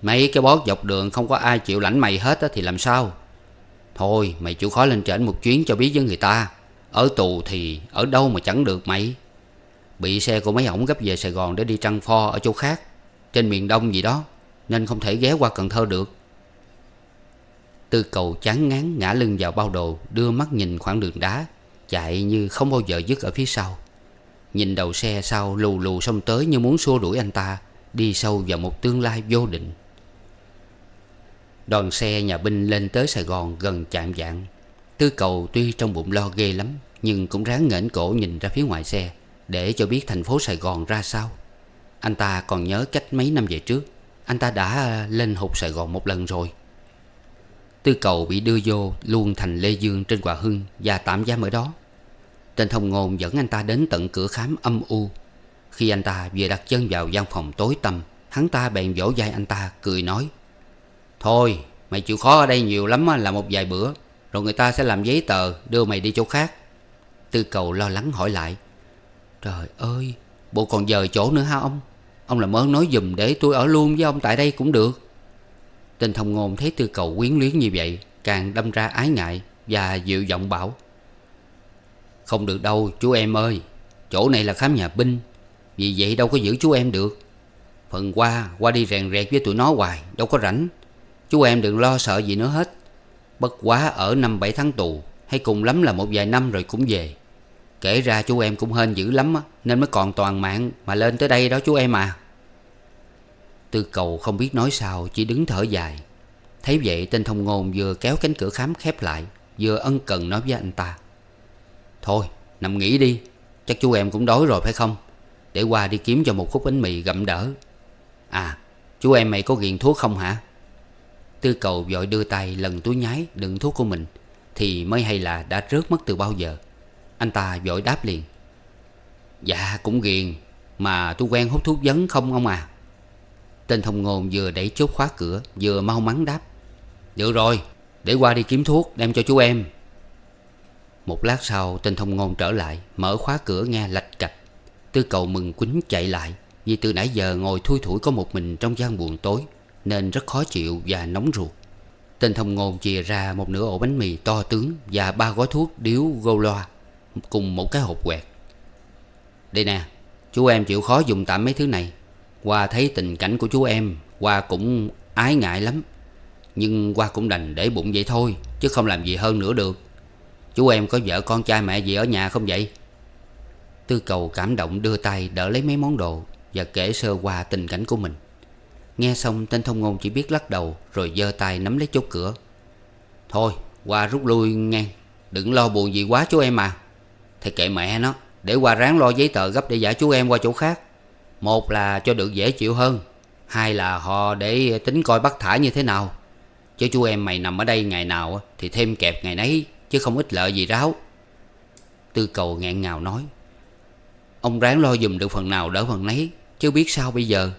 Mấy cái bót dọc đường không có ai chịu lãnh mày hết á, Thì làm sao Thôi mày chịu khó lên trển một chuyến cho biết với người ta Ở tù thì ở đâu mà chẳng được mày Bị xe của mấy ổng gấp về Sài Gòn để đi trăng pho ở chỗ khác Trên miền Đông gì đó nên không thể ghé qua Cần Thơ được Tư cầu chán ngán ngã lưng vào bao đồ Đưa mắt nhìn khoảng đường đá Chạy như không bao giờ dứt ở phía sau Nhìn đầu xe sau lù lù xông tới Như muốn xua đuổi anh ta Đi sâu vào một tương lai vô định Đoàn xe nhà binh lên tới Sài Gòn gần chạm dạng Tư cầu tuy trong bụng lo ghê lắm Nhưng cũng ráng nghển cổ nhìn ra phía ngoài xe Để cho biết thành phố Sài Gòn ra sao Anh ta còn nhớ cách mấy năm về trước anh ta đã ờ, lên hụt Sài Gòn một lần rồi Tư cầu bị đưa vô luôn thành Lê Dương trên Hòa Hưng và tạm giam ở đó Tên thông ngôn dẫn anh ta đến tận cửa khám âm u Khi anh ta vừa đặt chân vào gian phòng tối tăm Hắn ta bèn vỗ vai anh ta cười nói Thôi mày chịu khó ở đây nhiều lắm là một vài bữa Rồi người ta sẽ làm giấy tờ đưa mày đi chỗ khác Tư cầu lo lắng hỏi lại Trời ơi bộ còn giờ chỗ nữa hả ông Ông làm ơn nói dùm để tôi ở luôn với ông tại đây cũng được Tên thông ngôn thấy tư cầu quyến luyến như vậy Càng đâm ra ái ngại Và dịu giọng bảo Không được đâu chú em ơi Chỗ này là khám nhà binh Vì vậy đâu có giữ chú em được Phần qua qua đi rèn rẹt với tụi nó hoài Đâu có rảnh Chú em đừng lo sợ gì nữa hết Bất quá ở năm bảy tháng tù Hay cùng lắm là một vài năm rồi cũng về Kể ra chú em cũng hên dữ lắm á, Nên mới còn toàn mạng mà lên tới đây đó chú em à Tư cầu không biết nói sao Chỉ đứng thở dài Thấy vậy tên thông ngôn vừa kéo cánh cửa khám khép lại Vừa ân cần nói với anh ta Thôi nằm nghỉ đi Chắc chú em cũng đói rồi phải không Để qua đi kiếm cho một khúc bánh mì gặm đỡ À chú em mày có ghiền thuốc không hả Tư cầu vội đưa tay lần túi nhái đựng thuốc của mình Thì mới hay là đã rớt mất từ bao giờ anh ta vội đáp liền Dạ cũng ghiền Mà tôi quen hút thuốc vấn không ông à Tên thông ngôn vừa đẩy chốt khóa cửa Vừa mau mắn đáp Được rồi để qua đi kiếm thuốc đem cho chú em Một lát sau tên thông ngôn trở lại Mở khóa cửa nghe lạch cạch Tư cầu mừng quýnh chạy lại Vì từ nãy giờ ngồi thui thủi có một mình trong gian buồn tối Nên rất khó chịu và nóng ruột Tên thông ngôn chìa ra một nửa ổ bánh mì to tướng Và ba gói thuốc điếu gô loa cùng một cái hộp quẹt Đây nè Chú em chịu khó dùng tạm mấy thứ này Qua thấy tình cảnh của chú em Qua cũng ái ngại lắm Nhưng qua cũng đành để bụng vậy thôi Chứ không làm gì hơn nữa được Chú em có vợ con trai mẹ gì ở nhà không vậy Tư cầu cảm động đưa tay đỡ lấy mấy món đồ Và kể sơ qua tình cảnh của mình Nghe xong tên thông ngôn chỉ biết lắc đầu Rồi giơ tay nắm lấy chốt cửa Thôi qua rút lui ngang Đừng lo buồn gì quá chú em à thì kệ mẹ nó Để qua ráng lo giấy tờ gấp để giải chú em qua chỗ khác Một là cho được dễ chịu hơn Hai là họ để tính coi bắt thả như thế nào Chứ chú em mày nằm ở đây ngày nào Thì thêm kẹp ngày nấy Chứ không ít lợi gì ráo Tư cầu ngạn ngào nói Ông ráng lo dùm được phần nào đỡ phần nấy Chứ biết sao bây giờ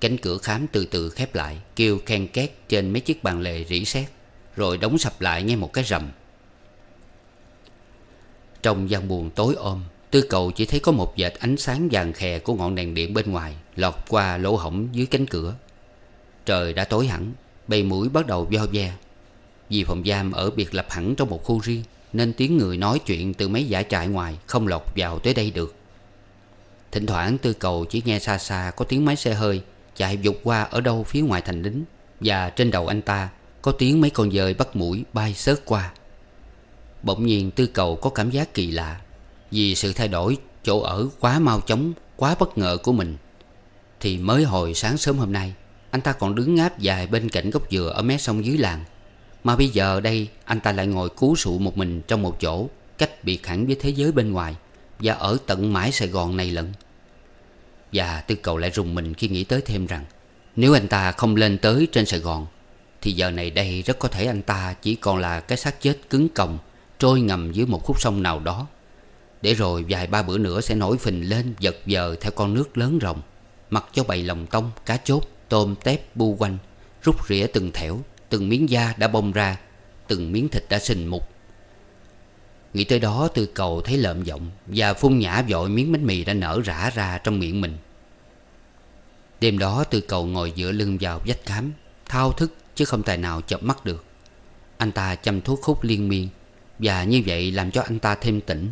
Cánh cửa khám từ từ khép lại Kêu khen két trên mấy chiếc bàn lề rỉ sét Rồi đóng sập lại nghe một cái rầm trong gian buồn tối om Tư cầu chỉ thấy có một dệt ánh sáng vàng khè của ngọn đèn điện bên ngoài Lọt qua lỗ hổng dưới cánh cửa Trời đã tối hẳn Bầy mũi bắt đầu do ve Vì phòng giam ở biệt lập hẳn trong một khu riêng Nên tiếng người nói chuyện từ mấy giải trại ngoài Không lọt vào tới đây được Thỉnh thoảng tư cầu chỉ nghe xa xa Có tiếng máy xe hơi Chạy vụt qua ở đâu phía ngoài thành đính Và trên đầu anh ta Có tiếng mấy con dơi bắt mũi bay sớt qua Bỗng nhiên tư cầu có cảm giác kỳ lạ Vì sự thay đổi chỗ ở quá mau chóng Quá bất ngờ của mình Thì mới hồi sáng sớm hôm nay Anh ta còn đứng ngáp dài bên cạnh gốc dừa Ở mé sông dưới làng Mà bây giờ đây anh ta lại ngồi cú sụ một mình trong một chỗ Cách biệt hẳn với thế giới bên ngoài Và ở tận mãi Sài Gòn này lận Và tư cầu lại rùng mình khi nghĩ tới thêm rằng Nếu anh ta không lên tới trên Sài Gòn Thì giờ này đây rất có thể anh ta chỉ còn là cái xác chết cứng còng trôi ngầm dưới một khúc sông nào đó để rồi vài ba bữa nữa sẽ nổi phình lên giật giờ theo con nước lớn rồng mặc cho bầy lồng tông cá chốt tôm tép bu quanh rút rỉa từng thẻo từng miếng da đã bong ra từng miếng thịt đã sình mục nghĩ tới đó tư cầu thấy lợm giọng và phun nhã vội miếng bánh mì đã nở rã ra trong miệng mình đêm đó tư cầu ngồi dựa lưng vào vách khám thao thức chứ không tài nào chợp mắt được anh ta chăm thuốc khúc liên miên và như vậy làm cho anh ta thêm tỉnh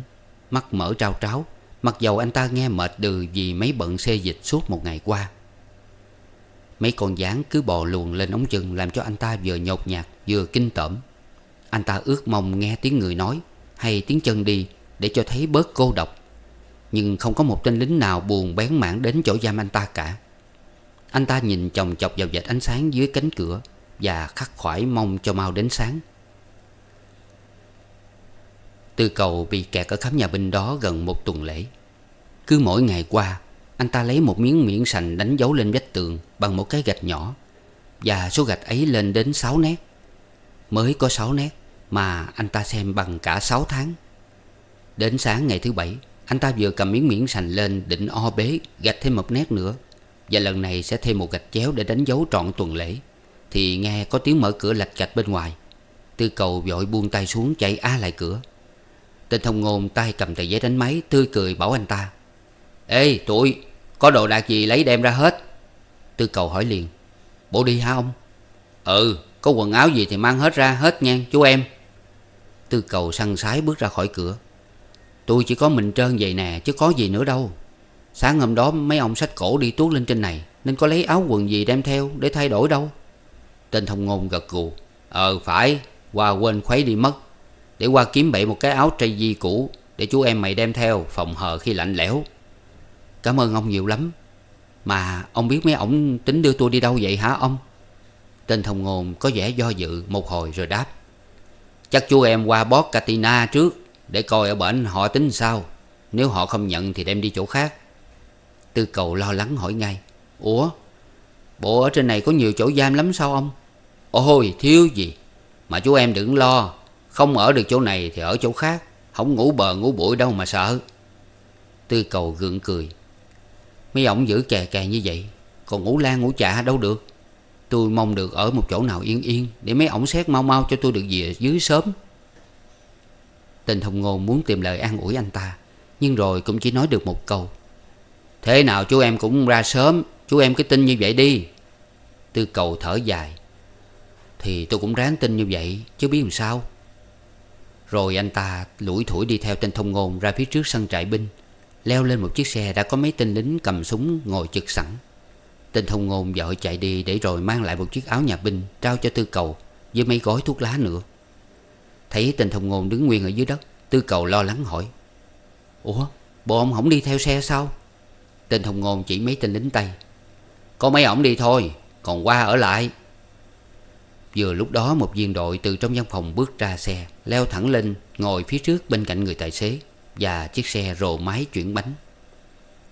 Mắt mở trao tráo Mặc dầu anh ta nghe mệt đừ vì mấy bận xê dịch suốt một ngày qua Mấy con gián cứ bò luồn lên ống chân Làm cho anh ta vừa nhột nhạt vừa kinh tởm Anh ta ước mong nghe tiếng người nói Hay tiếng chân đi Để cho thấy bớt cô độc Nhưng không có một tên lính nào buồn bén mảng đến chỗ giam anh ta cả Anh ta nhìn chồng chọc vào vệt ánh sáng dưới cánh cửa Và khắc khoải mong cho mau đến sáng Tư cầu bị kẹt ở khám nhà binh đó gần một tuần lễ Cứ mỗi ngày qua Anh ta lấy một miếng miễn sành đánh dấu lên vách tường Bằng một cái gạch nhỏ Và số gạch ấy lên đến 6 nét Mới có 6 nét Mà anh ta xem bằng cả 6 tháng Đến sáng ngày thứ bảy Anh ta vừa cầm miếng miễn sành lên Định o bế gạch thêm một nét nữa Và lần này sẽ thêm một gạch chéo Để đánh dấu trọn tuần lễ Thì nghe có tiếng mở cửa lạch cạch bên ngoài Tư cầu vội buông tay xuống chạy a lại cửa Tên thông ngôn tay cầm tờ giấy đánh máy Tươi cười bảo anh ta Ê tụi có đồ đạc gì lấy đem ra hết Tư cầu hỏi liền Bộ đi hả ông Ừ có quần áo gì thì mang hết ra hết nha chú em Tư cầu săn sái bước ra khỏi cửa Tôi chỉ có mình trơn vậy nè chứ có gì nữa đâu Sáng hôm đó mấy ông sách cổ đi tuốt lên trên này Nên có lấy áo quần gì đem theo để thay đổi đâu Tên thông ngôn gật gù Ờ phải Qua quên khuấy đi mất để qua kiếm bậy một cái áo trai di cũ Để chú em mày đem theo phòng hờ khi lạnh lẽo Cảm ơn ông nhiều lắm Mà ông biết mấy ổng tính đưa tôi đi đâu vậy hả ông Tên thông ngôn có vẻ do dự một hồi rồi đáp Chắc chú em qua bót Katina trước Để coi ở bệnh họ tính sao Nếu họ không nhận thì đem đi chỗ khác Tư cầu lo lắng hỏi ngay Ủa Bộ ở trên này có nhiều chỗ giam lắm sao ông Ôi thiếu gì Mà chú em đừng lo không ở được chỗ này thì ở chỗ khác Không ngủ bờ ngủ bụi đâu mà sợ Tư cầu gượng cười Mấy ông giữ kè kè như vậy Còn ngủ lan ngủ chạ đâu được Tôi mong được ở một chỗ nào yên yên Để mấy ổng xét mau mau cho tôi được về dưới sớm Tình thông ngôn muốn tìm lời an ủi anh ta Nhưng rồi cũng chỉ nói được một câu Thế nào chú em cũng ra sớm Chú em cứ tin như vậy đi Tư cầu thở dài Thì tôi cũng ráng tin như vậy Chứ biết làm sao rồi anh ta lủi thủi đi theo tên thông ngôn ra phía trước sân trại binh Leo lên một chiếc xe đã có mấy tên lính cầm súng ngồi trực sẵn Tên thông ngôn vội chạy đi để rồi mang lại một chiếc áo nhà binh Trao cho tư cầu với mấy gói thuốc lá nữa Thấy tên thông ngôn đứng nguyên ở dưới đất Tư cầu lo lắng hỏi Ủa bộ ông không đi theo xe sao Tên thông ngôn chỉ mấy tên lính tay: Có mấy ông đi thôi Còn qua ở lại Vừa lúc đó một viên đội từ trong văn phòng bước ra xe Leo thẳng lên ngồi phía trước bên cạnh người tài xế Và chiếc xe rồ máy chuyển bánh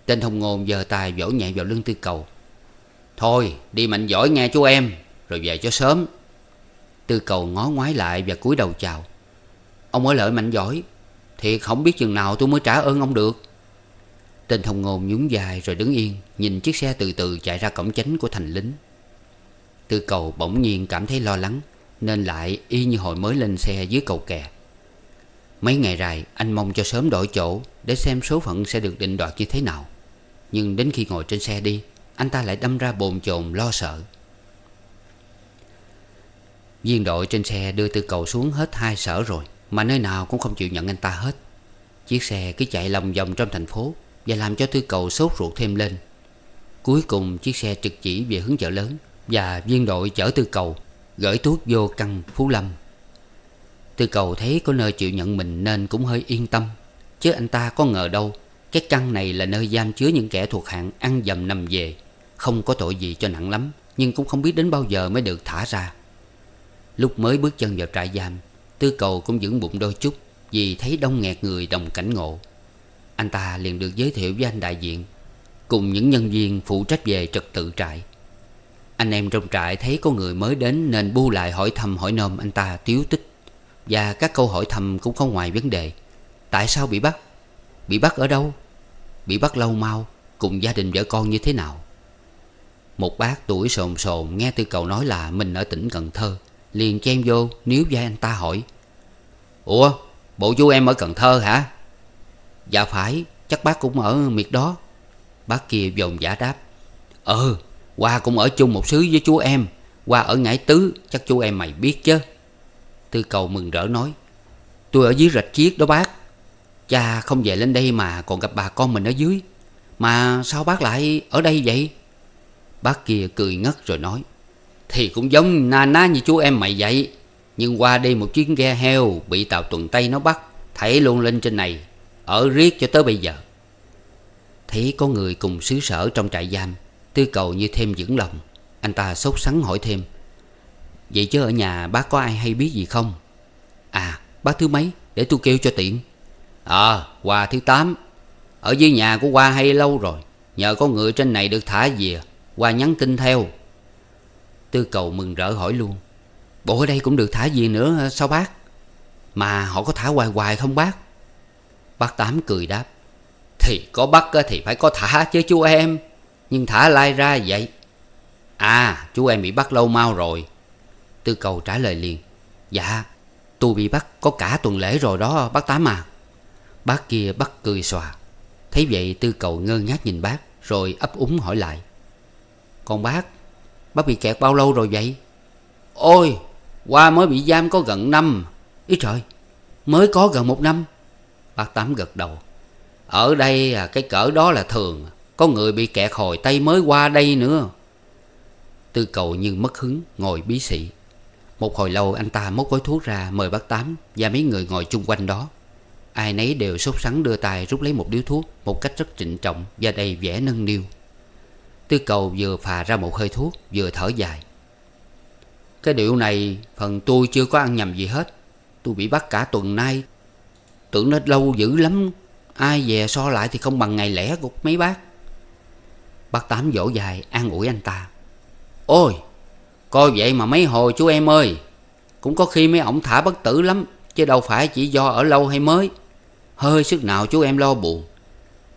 Tên thông ngôn giơ tay vỗ nhẹ vào lưng tư cầu Thôi đi mạnh giỏi nghe chú em Rồi về cho sớm Tư cầu ngó ngoái lại và cúi đầu chào Ông ở lợi mạnh giỏi thì không biết chừng nào tôi mới trả ơn ông được Tên thông ngôn nhún dài rồi đứng yên Nhìn chiếc xe từ từ chạy ra cổng chánh của thành lính Tư cầu bỗng nhiên cảm thấy lo lắng Nên lại y như hồi mới lên xe dưới cầu kè Mấy ngày rày anh mong cho sớm đổi chỗ Để xem số phận sẽ được định đoạt như thế nào Nhưng đến khi ngồi trên xe đi Anh ta lại đâm ra bồn chồn lo sợ Viên đội trên xe đưa tư cầu xuống hết hai sở rồi Mà nơi nào cũng không chịu nhận anh ta hết Chiếc xe cứ chạy lòng vòng trong thành phố Và làm cho tư cầu sốt ruột thêm lên Cuối cùng chiếc xe trực chỉ về hướng chợ lớn và viên đội chở tư cầu gửi thuốc vô căn phú lâm tư cầu thấy có nơi chịu nhận mình nên cũng hơi yên tâm chứ anh ta có ngờ đâu cái căn này là nơi giam chứa những kẻ thuộc hạng ăn dầm nằm về không có tội gì cho nặng lắm nhưng cũng không biết đến bao giờ mới được thả ra lúc mới bước chân vào trại giam tư cầu cũng vững bụng đôi chút vì thấy đông nghẹt người đồng cảnh ngộ anh ta liền được giới thiệu với anh đại diện cùng những nhân viên phụ trách về trật tự trại anh em trong trại thấy có người mới đến Nên bu lại hỏi thăm hỏi nôm anh ta tiếu tích Và các câu hỏi thăm cũng không ngoài vấn đề Tại sao bị bắt? Bị bắt ở đâu? Bị bắt lâu mau Cùng gia đình vợ con như thế nào? Một bác tuổi sồn sồn nghe từ cầu nói là mình ở tỉnh Cần Thơ Liền chen vô nếu vai anh ta hỏi Ủa bộ chú em ở Cần Thơ hả? Dạ phải chắc bác cũng ở miệt đó Bác kia vòng giả đáp Ờ qua cũng ở chung một xứ với chú em Qua ở ngãi tứ chắc chú em mày biết chứ Tư cầu mừng rỡ nói Tôi ở dưới rạch chiếc đó bác Cha không về lên đây mà còn gặp bà con mình ở dưới Mà sao bác lại ở đây vậy Bác kia cười ngất rồi nói Thì cũng giống na ná như chú em mày vậy Nhưng qua đi một chuyến ghe heo Bị tàu tuần Tây nó bắt Thảy luôn lên trên này Ở riết cho tới bây giờ Thấy có người cùng xứ sở trong trại giam Tư cầu như thêm vững lòng Anh ta sốt sắng hỏi thêm Vậy chứ ở nhà bác có ai hay biết gì không À bác thứ mấy Để tôi kêu cho tiện Ờ à, qua thứ 8 Ở dưới nhà của qua hay lâu rồi Nhờ có người trên này được thả về Qua nhắn tin theo Tư cầu mừng rỡ hỏi luôn Bộ ở đây cũng được thả về nữa sao bác Mà họ có thả hoài hoài không bác Bác Tám cười đáp Thì có bắt thì phải có thả chứ chú em nhưng thả lai ra vậy à chú em bị bắt lâu mau rồi tư cầu trả lời liền dạ tôi bị bắt có cả tuần lễ rồi đó bác tám à bác kia bắt cười xòa thấy vậy tư cầu ngơ ngác nhìn bác rồi ấp úng hỏi lại còn bác bác bị kẹt bao lâu rồi vậy ôi qua mới bị giam có gần năm ý trời mới có gần một năm bác tám gật đầu ở đây à, cái cỡ đó là thường có người bị kẹt hồi tay mới qua đây nữa Tư cầu như mất hứng Ngồi bí xị Một hồi lâu anh ta móc gói thuốc ra Mời bác Tám và mấy người ngồi chung quanh đó Ai nấy đều sốt sắng đưa tay Rút lấy một điếu thuốc Một cách rất trịnh trọng Và đầy vẻ nâng niu Tư cầu vừa phà ra một hơi thuốc Vừa thở dài Cái điệu này Phần tôi chưa có ăn nhầm gì hết Tôi bị bắt cả tuần nay Tưởng nó lâu dữ lắm Ai về so lại thì không bằng ngày lẻ của mấy bác Bác Tám dỗ dài an ủi anh ta Ôi Coi vậy mà mấy hồi chú em ơi Cũng có khi mấy ổng thả bất tử lắm Chứ đâu phải chỉ do ở lâu hay mới Hơi sức nào chú em lo buồn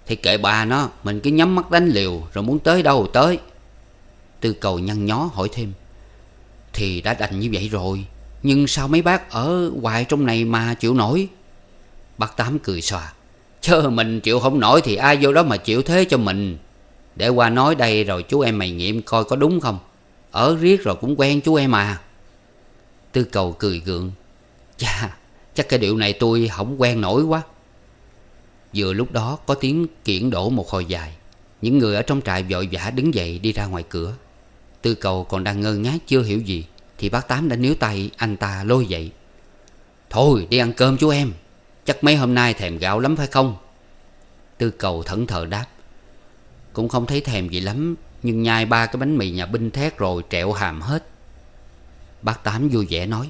Thì kệ bà nó Mình cứ nhắm mắt đánh liều Rồi muốn tới đâu tới Tư cầu nhăn nhó hỏi thêm Thì đã đành như vậy rồi Nhưng sao mấy bác ở hoài trong này mà chịu nổi Bác Tám cười xòa Chớ mình chịu không nổi Thì ai vô đó mà chịu thế cho mình để qua nói đây rồi chú em mày nghiệm coi có đúng không Ở riết rồi cũng quen chú em à Tư cầu cười gượng Chà chắc cái điệu này tôi không quen nổi quá Vừa lúc đó có tiếng kiển đổ một hồi dài Những người ở trong trại vội vã đứng dậy đi ra ngoài cửa Tư cầu còn đang ngơ ngác chưa hiểu gì Thì bác Tám đã níu tay anh ta lôi dậy Thôi đi ăn cơm chú em Chắc mấy hôm nay thèm gạo lắm phải không Tư cầu thẫn thờ đáp cũng không thấy thèm gì lắm Nhưng nhai ba cái bánh mì nhà binh thét rồi trẹo hàm hết Bác Tám vui vẻ nói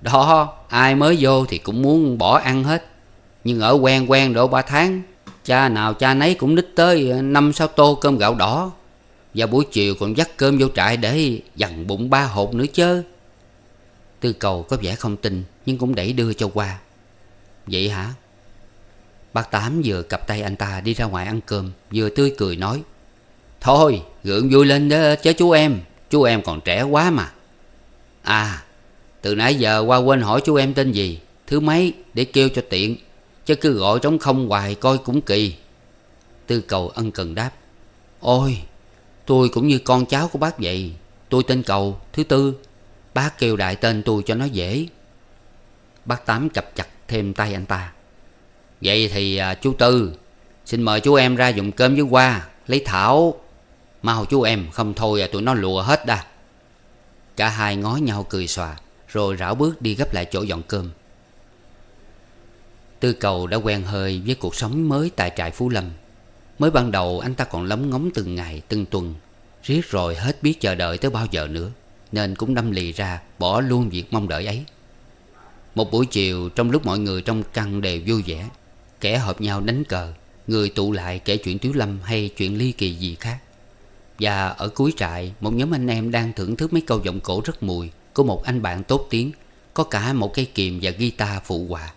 Đó ai mới vô thì cũng muốn bỏ ăn hết Nhưng ở quen quen độ ba tháng Cha nào cha nấy cũng đích tới ờ, năm sáu tô cơm gạo đỏ Và buổi chiều còn dắt cơm vô trại để dằn bụng ba hộp nữa chứ Tư cầu có vẻ không tin Nhưng cũng đẩy đưa cho qua Vậy hả Bác Tám vừa cặp tay anh ta đi ra ngoài ăn cơm Vừa tươi cười nói Thôi gượng vui lên đó chứ chú em Chú em còn trẻ quá mà À từ nãy giờ qua quên hỏi chú em tên gì Thứ mấy để kêu cho tiện Chứ cứ gọi trống không hoài coi cũng kỳ Tư cầu ân cần đáp Ôi tôi cũng như con cháu của bác vậy Tôi tên cầu thứ tư Bác kêu đại tên tôi cho nó dễ Bác Tám cặp chặt thêm tay anh ta Vậy thì à, chú Tư Xin mời chú em ra dùng cơm với qua Lấy thảo Mau chú em không thôi à, tụi nó lùa hết đa à. Cả hai ngó nhau cười xòa Rồi rảo bước đi gấp lại chỗ dọn cơm Tư cầu đã quen hơi với cuộc sống mới tại trại Phú Lâm Mới ban đầu anh ta còn lóng ngóng từng ngày từng tuần Riết rồi hết biết chờ đợi tới bao giờ nữa Nên cũng đâm lì ra bỏ luôn việc mong đợi ấy Một buổi chiều trong lúc mọi người trong căn đều vui vẻ Kẻ hợp nhau đánh cờ Người tụ lại kể chuyện Tiếu Lâm hay chuyện ly kỳ gì khác Và ở cuối trại Một nhóm anh em đang thưởng thức mấy câu giọng cổ rất mùi Của một anh bạn tốt tiếng Có cả một cây kìm và guitar phụ họa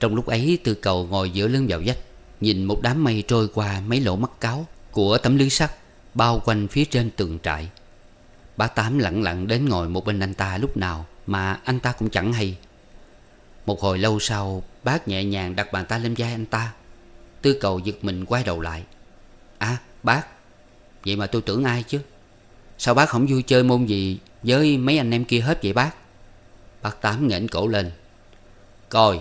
Trong lúc ấy Tư cầu ngồi giữa lưng vào vách Nhìn một đám mây trôi qua mấy lỗ mắt cáo Của tấm lưới sắt Bao quanh phía trên tường trại Bà Tám lặng lặng đến ngồi một bên anh ta lúc nào Mà anh ta cũng chẳng hay một hồi lâu sau Bác nhẹ nhàng đặt bàn tay lên vai anh ta Tư cầu giật mình quay đầu lại À bác Vậy mà tôi tưởng ai chứ Sao bác không vui chơi môn gì Với mấy anh em kia hết vậy bác Bác Tám nghển cổ lên Coi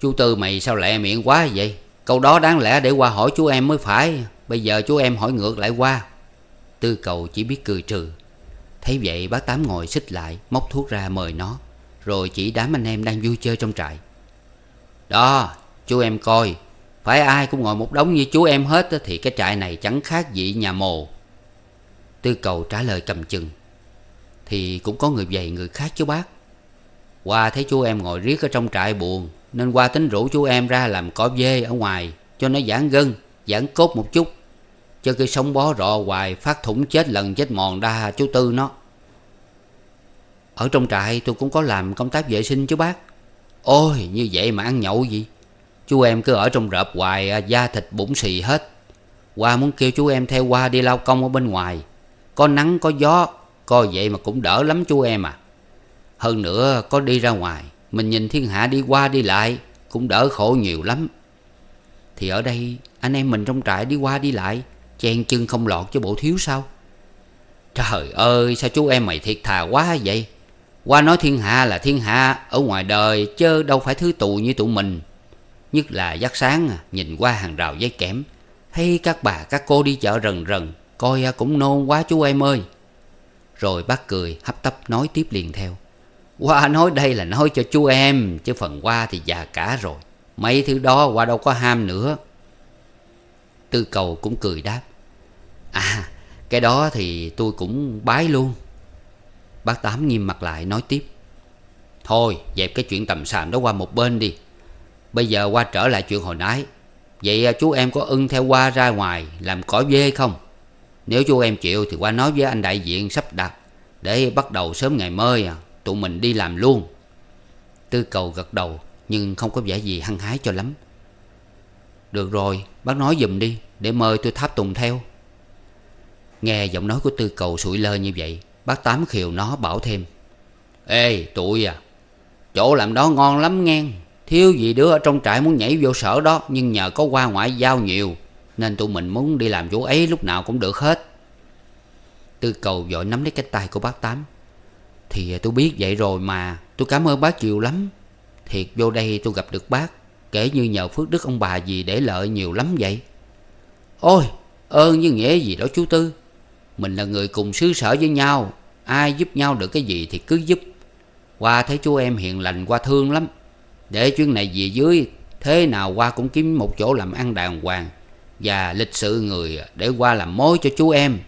Chú Tư mày sao lẹ miệng quá vậy Câu đó đáng lẽ để qua hỏi chú em mới phải Bây giờ chú em hỏi ngược lại qua Tư cầu chỉ biết cười trừ Thấy vậy bác Tám ngồi xích lại Móc thuốc ra mời nó rồi chỉ đám anh em đang vui chơi trong trại Đó chú em coi Phải ai cũng ngồi một đống như chú em hết Thì cái trại này chẳng khác gì nhà mồ Tư cầu trả lời cầm chừng Thì cũng có người vậy người khác chú bác Qua thấy chú em ngồi riết ở trong trại buồn Nên qua tính rủ chú em ra làm cỏ dê ở ngoài Cho nó giãn gân, giãn cốt một chút cho cứ sống bó rọ hoài phát thủng chết lần chết mòn đa chú Tư nó ở trong trại tôi cũng có làm công tác vệ sinh chứ bác Ôi như vậy mà ăn nhậu gì Chú em cứ ở trong rợp hoài à, da thịt bụng xì hết Qua muốn kêu chú em theo qua đi lao công ở bên ngoài Có nắng có gió Coi vậy mà cũng đỡ lắm chú em à Hơn nữa có đi ra ngoài Mình nhìn thiên hạ đi qua đi lại Cũng đỡ khổ nhiều lắm Thì ở đây anh em mình trong trại đi qua đi lại Chen chân không lọt cho bộ thiếu sao Trời ơi sao chú em mày thiệt thà quá vậy qua nói thiên hạ là thiên hạ ở ngoài đời chớ đâu phải thứ tù như tụi mình. Nhất là giác sáng à, nhìn qua hàng rào giấy kẽm. Thấy các bà các cô đi chợ rần rần, coi à, cũng nôn quá chú em ơi. Rồi bác cười hấp tấp nói tiếp liền theo. Qua nói đây là nói cho chú em, chứ phần qua thì già cả rồi. Mấy thứ đó qua đâu có ham nữa. Tư cầu cũng cười đáp. À, cái đó thì tôi cũng bái luôn. Bác Tám nghiêm mặt lại nói tiếp Thôi dẹp cái chuyện tầm sàm đó qua một bên đi Bây giờ qua trở lại chuyện hồi nãy Vậy à, chú em có ưng theo qua ra ngoài Làm cỏ dê không Nếu chú em chịu thì qua nói với anh đại diện sắp đặt Để bắt đầu sớm ngày mới à Tụi mình đi làm luôn Tư cầu gật đầu Nhưng không có vẻ gì hăng hái cho lắm Được rồi bác nói giùm đi Để mời tôi tháp tùng theo Nghe giọng nói của tư cầu sụi lơ như vậy Bác Tám khiều nó bảo thêm Ê tụi à Chỗ làm đó ngon lắm nghe Thiếu gì đứa ở trong trại muốn nhảy vô sở đó Nhưng nhờ có qua ngoại giao nhiều Nên tụi mình muốn đi làm chỗ ấy lúc nào cũng được hết Tư cầu vội nắm lấy cái tay của bác Tám Thì à, tôi biết vậy rồi mà Tôi cảm ơn bác chịu lắm Thiệt vô đây tôi gặp được bác Kể như nhờ phước đức ông bà gì để lợi nhiều lắm vậy Ôi ơn như nghĩa gì đó chú Tư mình là người cùng xứ sở với nhau Ai giúp nhau được cái gì thì cứ giúp Qua thấy chú em hiền lành qua thương lắm Để chuyến này về dưới Thế nào qua cũng kiếm một chỗ làm ăn đàng hoàng Và lịch sự người để qua làm mối cho chú em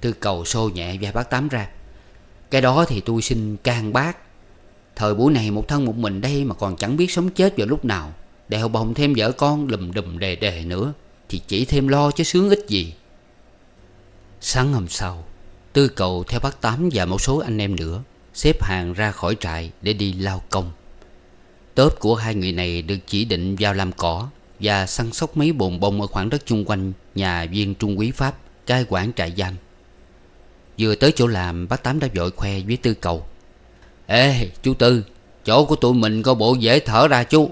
Thư cầu xô nhẹ và bác Tám ra Cái đó thì tôi xin can bác Thời buổi này một thân một mình đây mà còn chẳng biết sống chết vào lúc nào Đèo bồng thêm vợ con lùm đùm đề đề nữa Thì chỉ thêm lo chứ sướng ít gì Sáng hôm sau Tư cầu theo bác Tám và một số anh em nữa Xếp hàng ra khỏi trại để đi lao công Tớp của hai người này được chỉ định vào làm cỏ Và săn sóc mấy bồn bông ở khoảng đất chung quanh Nhà viên Trung Quý Pháp cai quản trại giam Vừa tới chỗ làm bác Tám đã vội khoe với Tư cầu Ê chú Tư Chỗ của tụi mình có bộ dễ thở ra chú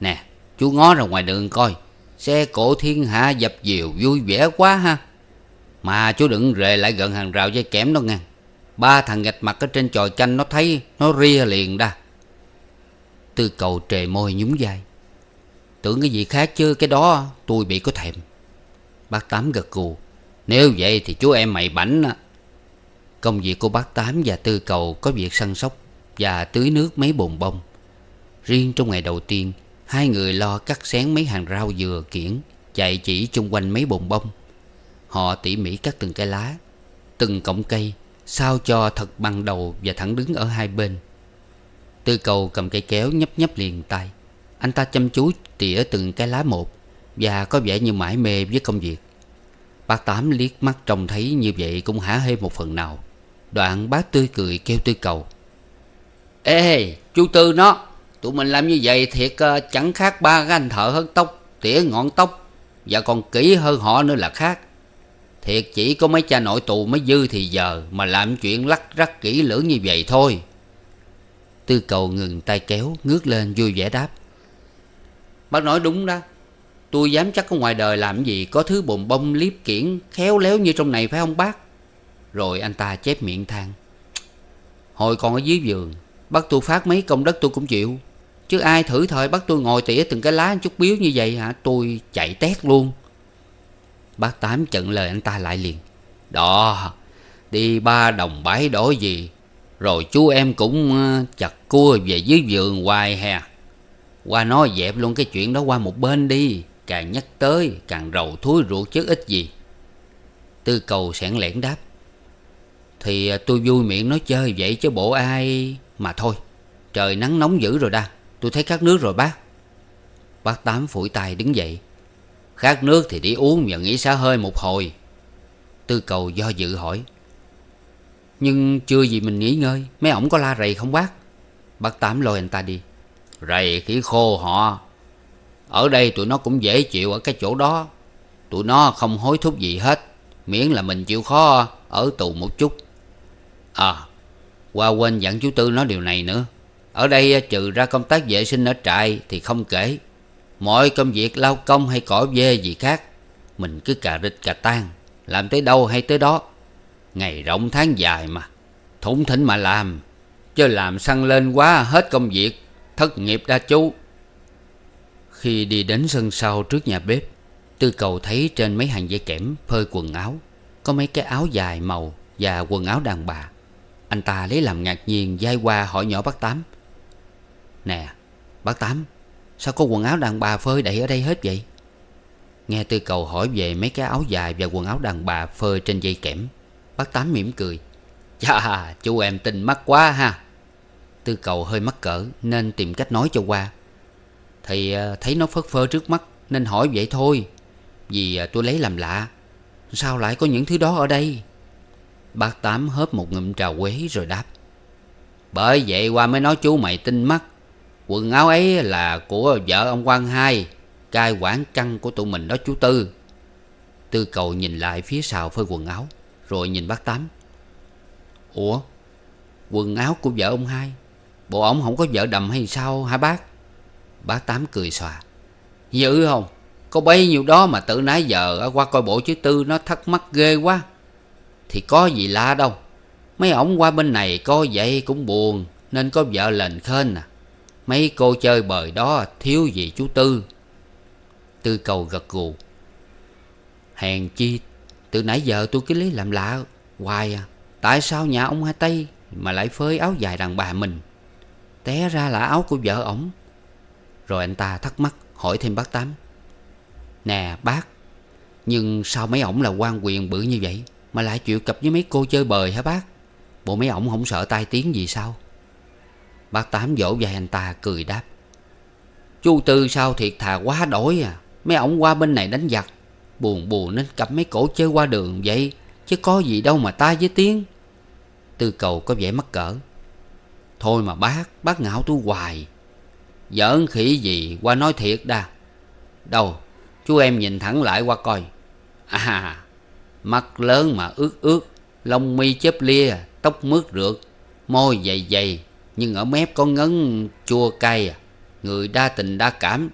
Nè chú ngó ra ngoài đường coi Xe cổ thiên hạ dập dìu vui vẻ quá ha mà chú đừng rề lại gần hàng rào dây kẽm đó nghe Ba thằng gạch mặt ở trên tròi chanh nó thấy Nó ria liền đa Tư cầu trề môi nhúng vai Tưởng cái gì khác chứ cái đó tôi bị có thèm Bác Tám gật gù Nếu vậy thì chú em mày bảnh á Công việc của bác Tám và Tư Cầu có việc săn sóc và tưới nước mấy bồn bông. Riêng trong ngày đầu tiên, hai người lo cắt xén mấy hàng rau dừa kiển, chạy chỉ chung quanh mấy bồn bông Họ tỉ mỉ cắt từng cái lá Từng cọng cây Sao cho thật bằng đầu và thẳng đứng ở hai bên Tư cầu cầm cây kéo nhấp nhấp liền tay Anh ta chăm chú tỉa từng cái lá một Và có vẻ như mãi mê với công việc Bác Tám liếc mắt trông thấy như vậy cũng hả hê một phần nào Đoạn bác tươi cười kêu tư cầu Ê chú Tư nó Tụi mình làm như vậy thiệt ờ, chẳng khác ba cái anh thợ hớt tóc Tỉa ngọn tóc Và còn kỹ hơn họ nữa là khác Thiệt chỉ có mấy cha nội tù mới dư thì giờ Mà làm chuyện lắc rắc kỹ lưỡng như vậy thôi Tư cầu ngừng tay kéo Ngước lên vui vẻ đáp Bác nói đúng đó Tôi dám chắc có ngoài đời làm gì Có thứ bồn bông liếp kiển Khéo léo như trong này phải không bác Rồi anh ta chép miệng than Hồi còn ở dưới giường Bắt tôi phát mấy công đất tôi cũng chịu Chứ ai thử thời bắt tôi ngồi tỉa từng cái lá chút biếu như vậy hả Tôi chạy tét luôn Bác Tám chận lời anh ta lại liền Đó Đi ba đồng bãi đổ gì Rồi chú em cũng ờ, chặt cua về dưới vườn hoài hè Qua nói dẹp luôn cái chuyện đó qua một bên đi Càng nhắc tới càng rầu thúi ruột chứ ít gì Tư cầu sẻn lẻn đáp Thì ờ, tôi vui miệng nói chơi vậy chứ bộ ai Mà thôi Trời nắng nóng dữ rồi đa Tôi thấy khát nước rồi bác Bác Tám phủi tay đứng dậy Khát nước thì đi uống và nghỉ xả hơi một hồi Tư cầu do dự hỏi Nhưng chưa gì mình nghỉ ngơi Mấy ổng có la rầy không bác Bác Tám lôi anh ta đi Rầy khí khô họ Ở đây tụi nó cũng dễ chịu ở cái chỗ đó Tụi nó không hối thúc gì hết Miễn là mình chịu khó ở tù một chút À Qua quên dặn chú Tư nói điều này nữa Ở đây trừ ra công tác vệ sinh ở trại Thì không kể Mọi công việc lao công hay cỏ dê gì khác Mình cứ cà rịch cà tan Làm tới đâu hay tới đó Ngày rộng tháng dài mà Thủng thỉnh mà làm Chứ làm săn lên quá hết công việc Thất nghiệp đa chú Khi đi đến sân sau trước nhà bếp Tư cầu thấy trên mấy hàng dây kẽm phơi quần áo Có mấy cái áo dài màu và quần áo đàn bà Anh ta lấy làm ngạc nhiên dai qua hỏi nhỏ bác Tám Nè bác Tám Sao có quần áo đàn bà phơi đầy ở đây hết vậy Nghe tư cầu hỏi về mấy cái áo dài Và quần áo đàn bà phơi trên dây kẽm Bác Tám mỉm cười Chà chú em tin mắt quá ha Tư cầu hơi mắc cỡ Nên tìm cách nói cho qua Thì ờ, thấy nó phớt phơ trước mắt Nên hỏi vậy thôi Vì ờ, tôi lấy làm lạ Sao lại có những thứ đó ở đây Bác Tám hớp một ngụm trà quế rồi đáp Bởi vậy qua mới nói chú mày tin mắt Quần áo ấy là của vợ ông quan hai Cai quản căn của tụi mình đó chú Tư Tư cầu nhìn lại phía sau phơi quần áo Rồi nhìn bác Tám Ủa Quần áo của vợ ông hai Bộ ổng không có vợ đầm hay sao hả bác Bác Tám cười xòa Dữ không Có bấy nhiêu đó mà tự nãy giờ Qua coi bộ chứ Tư nó thắc mắc ghê quá Thì có gì lạ đâu Mấy ổng qua bên này coi vậy cũng buồn Nên có vợ lền khên à Mấy cô chơi bời đó thiếu gì chú Tư Tư cầu gật gù Hèn chi Từ nãy giờ tôi cứ lấy làm lạ Hoài à Tại sao nhà ông Hai Tây Mà lại phơi áo dài đàn bà mình Té ra là áo của vợ ổng Rồi anh ta thắc mắc hỏi thêm bác Tám Nè bác Nhưng sao mấy ổng là quan quyền bự như vậy Mà lại chịu cặp với mấy cô chơi bời hả bác Bộ mấy ổng không sợ tai tiếng gì sao Bác Tám vỗ vai anh ta cười đáp Chú Tư sao thiệt thà quá đổi à Mấy ổng qua bên này đánh giặc Buồn buồn nên cặp mấy cổ chơi qua đường vậy Chứ có gì đâu mà ta với tiếng Tư cầu có vẻ mắc cỡ Thôi mà bác Bác ngạo tôi hoài Giỡn khỉ gì qua nói thiệt đa Đâu Chú em nhìn thẳng lại qua coi À Mắt lớn mà ướt ướt Lông mi chớp lia Tóc mướt rượt Môi dày dày nhưng ở mép có ngấn chua cay à. Người đa tình đa cảm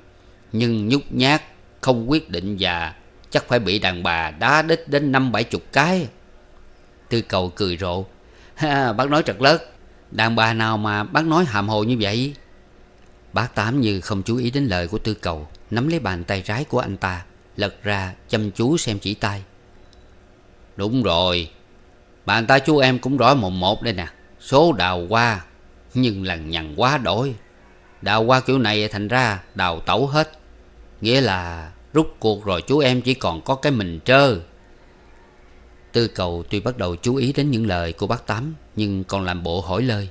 Nhưng nhút nhát Không quyết định và Chắc phải bị đàn bà đá đít đến năm bảy chục cái Tư cầu cười rộ ha, Bác nói trật lớt Đàn bà nào mà bác nói hàm hồ như vậy Bác Tám như không chú ý đến lời của tư cầu Nắm lấy bàn tay trái của anh ta Lật ra chăm chú xem chỉ tay Đúng rồi Bàn tay chú em cũng rõ mồm một đây nè Số đào hoa nhưng lằng nhằng quá đổi Đào qua kiểu này thành ra đào tẩu hết Nghĩa là rút cuộc rồi chú em chỉ còn có cái mình trơ Tư cầu tuy bắt đầu chú ý đến những lời của bác Tám Nhưng còn làm bộ hỏi lời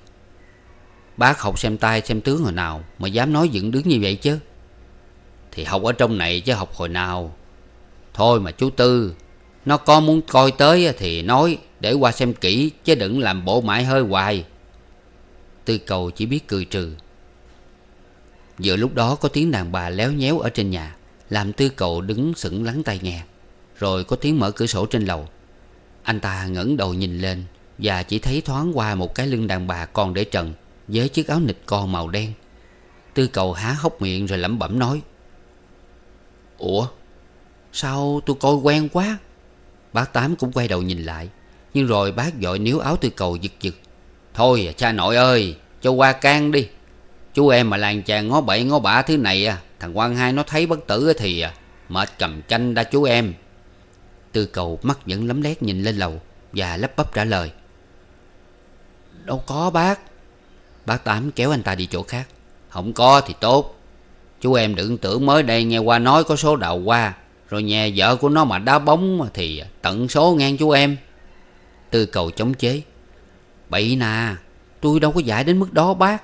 Bác học xem tay xem tướng hồi nào Mà dám nói dựng đứng như vậy chứ Thì học ở trong này chứ học hồi nào Thôi mà chú Tư Nó có muốn coi tới thì nói Để qua xem kỹ Chứ đừng làm bộ mãi hơi hoài Tư cầu chỉ biết cười trừ Giữa lúc đó có tiếng đàn bà léo nhéo ở trên nhà Làm tư cầu đứng sững lắng tai nghe Rồi có tiếng mở cửa sổ trên lầu Anh ta ngẩng đầu nhìn lên Và chỉ thấy thoáng qua một cái lưng đàn bà còn để trần Với chiếc áo nịch con màu đen Tư cầu há hốc miệng rồi lẩm bẩm nói Ủa Sao tôi coi quen quá Bác Tám cũng quay đầu nhìn lại Nhưng rồi bác dội níu áo tư cầu giật giật Thôi cha nội ơi Cho qua can đi Chú em mà làng chàng ngó bậy ngó bả thứ này à Thằng quan hai nó thấy bất tử thì à, Mệt cầm chanh đã chú em Tư cầu mắt vẫn lấm lét nhìn lên lầu Và lấp bắp trả lời Đâu có bác Bác Tám kéo anh ta đi chỗ khác Không có thì tốt Chú em đừng tưởng mới đây nghe qua nói có số đầu qua Rồi nhà vợ của nó mà đá bóng thì tận số ngang chú em Tư cầu chống chế Bậy nà Tôi đâu có dạy đến mức đó bác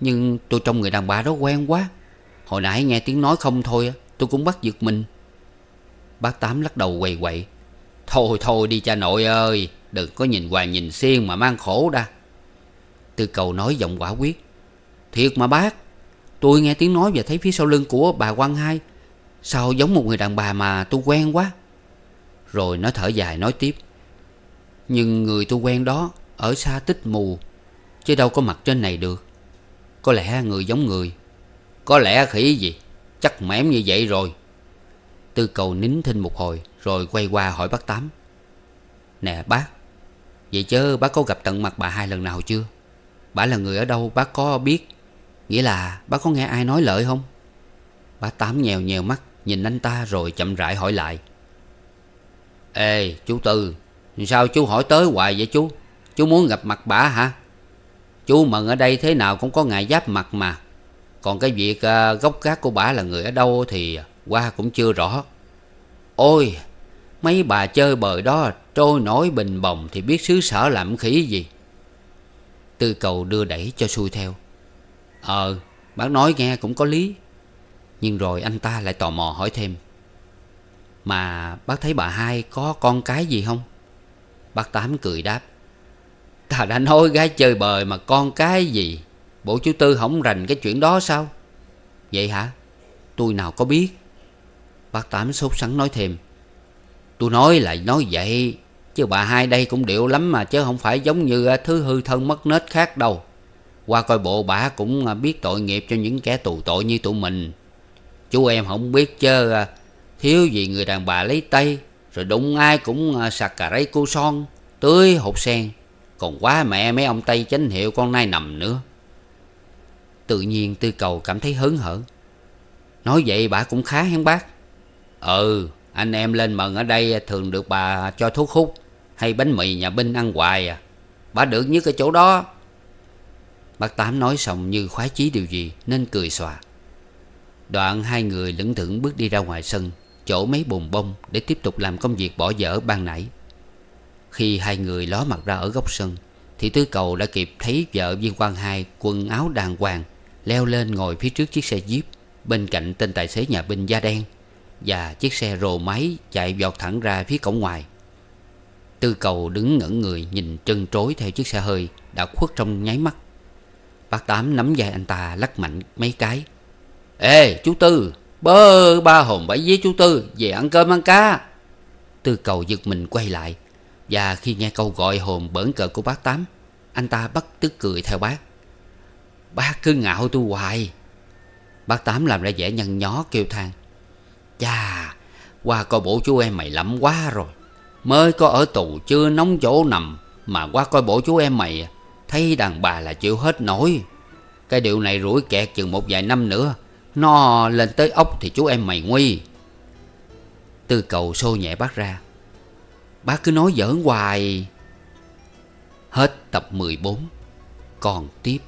Nhưng tôi trong người đàn bà đó quen quá Hồi nãy nghe tiếng nói không thôi Tôi cũng bắt giật mình Bác Tám lắc đầu quầy quậy Thôi thôi đi cha nội ơi Đừng có nhìn hoàng nhìn xiên mà mang khổ ra Tư cầu nói giọng quả quyết Thiệt mà bác Tôi nghe tiếng nói và thấy phía sau lưng của bà quan Hai Sao giống một người đàn bà mà tôi quen quá Rồi nó thở dài nói tiếp Nhưng người tôi quen đó ở xa tích mù Chứ đâu có mặt trên này được Có lẽ người giống người Có lẽ khỉ gì Chắc mẻm như vậy rồi Tư cầu nín thinh một hồi Rồi quay qua hỏi bác Tám Nè bác Vậy chứ bác có gặp tận mặt bà hai lần nào chưa Bà là người ở đâu bác có biết Nghĩa là bác có nghe ai nói lợi không Bà Tám nhèo nhèo mắt Nhìn anh ta rồi chậm rãi hỏi lại Ê chú Tư Sao chú hỏi tới hoài vậy chú Chú muốn gặp mặt bà hả Chú Mận ở đây thế nào cũng có ngài giáp mặt mà Còn cái việc ờ, gốc gác của bà là người ở đâu thì qua cũng chưa rõ Ôi Mấy bà chơi bời đó trôi nổi bình bồng thì biết xứ sở làm khỉ gì Tư cầu đưa đẩy cho xuôi theo Ờ bác nói nghe cũng có lý Nhưng rồi anh ta lại tò mò hỏi thêm Mà bác thấy bà hai có con cái gì không Bác Tám cười đáp Ta đã nói gái chơi bời mà con cái gì Bộ chú Tư không rành cái chuyện đó sao Vậy hả Tôi nào có biết Bác Tám sốt sắng nói thêm Tôi nói là nói vậy Chứ bà hai đây cũng điệu lắm mà Chứ không phải giống như à, thứ hư thân mất nết khác đâu Qua coi bộ bà cũng à, biết tội nghiệp cho những kẻ tù tội như tụi mình Chú em không biết chứ à, Thiếu gì người đàn bà lấy tay Rồi đụng ai cũng sạc cà rấy cô son Tưới hột sen còn quá mẹ mấy ông Tây chánh hiệu con nay nằm nữa Tự nhiên tư cầu cảm thấy hớn hở Nói vậy bà cũng khá hen bác Ừ anh em lên mần ở đây thường được bà cho thuốc hút Hay bánh mì nhà binh ăn hoài à Bà được nhất ở chỗ đó Bác Tám nói xong như khoái chí điều gì Nên cười xòa Đoạn hai người lững thững bước đi ra ngoài sân Chỗ mấy bồn bông để tiếp tục làm công việc bỏ dở ban nãy khi hai người ló mặt ra ở góc sân Thì Tư Cầu đã kịp thấy vợ viên quan hai Quần áo đàng hoàng Leo lên ngồi phía trước chiếc xe jeep Bên cạnh tên tài xế nhà binh da đen Và chiếc xe rồ máy chạy vọt thẳng ra phía cổng ngoài Tư cầu đứng ngẩn người nhìn trân trối theo chiếc xe hơi Đã khuất trong nháy mắt Bác Tám nắm vai anh ta lắc mạnh mấy cái Ê chú Tư Bơ ba hồn bảy vía chú Tư Về ăn cơm ăn cá Tư cầu giật mình quay lại và khi nghe câu gọi hồn bỡn cợt của bác Tám Anh ta bắt tức cười theo bác Bác cứ ngạo tôi hoài Bác Tám làm ra vẻ nhăn nhó kêu than Chà Qua coi bộ chú em mày lắm quá rồi Mới có ở tù chưa nóng chỗ nằm Mà qua coi bộ chú em mày Thấy đàn bà là chịu hết nổi Cái điều này rủi kẹt chừng một vài năm nữa Nó lên tới ốc thì chú em mày nguy Tư cầu xô nhẹ bác ra Bác cứ nói giỡn hoài Hết tập 14 Còn tiếp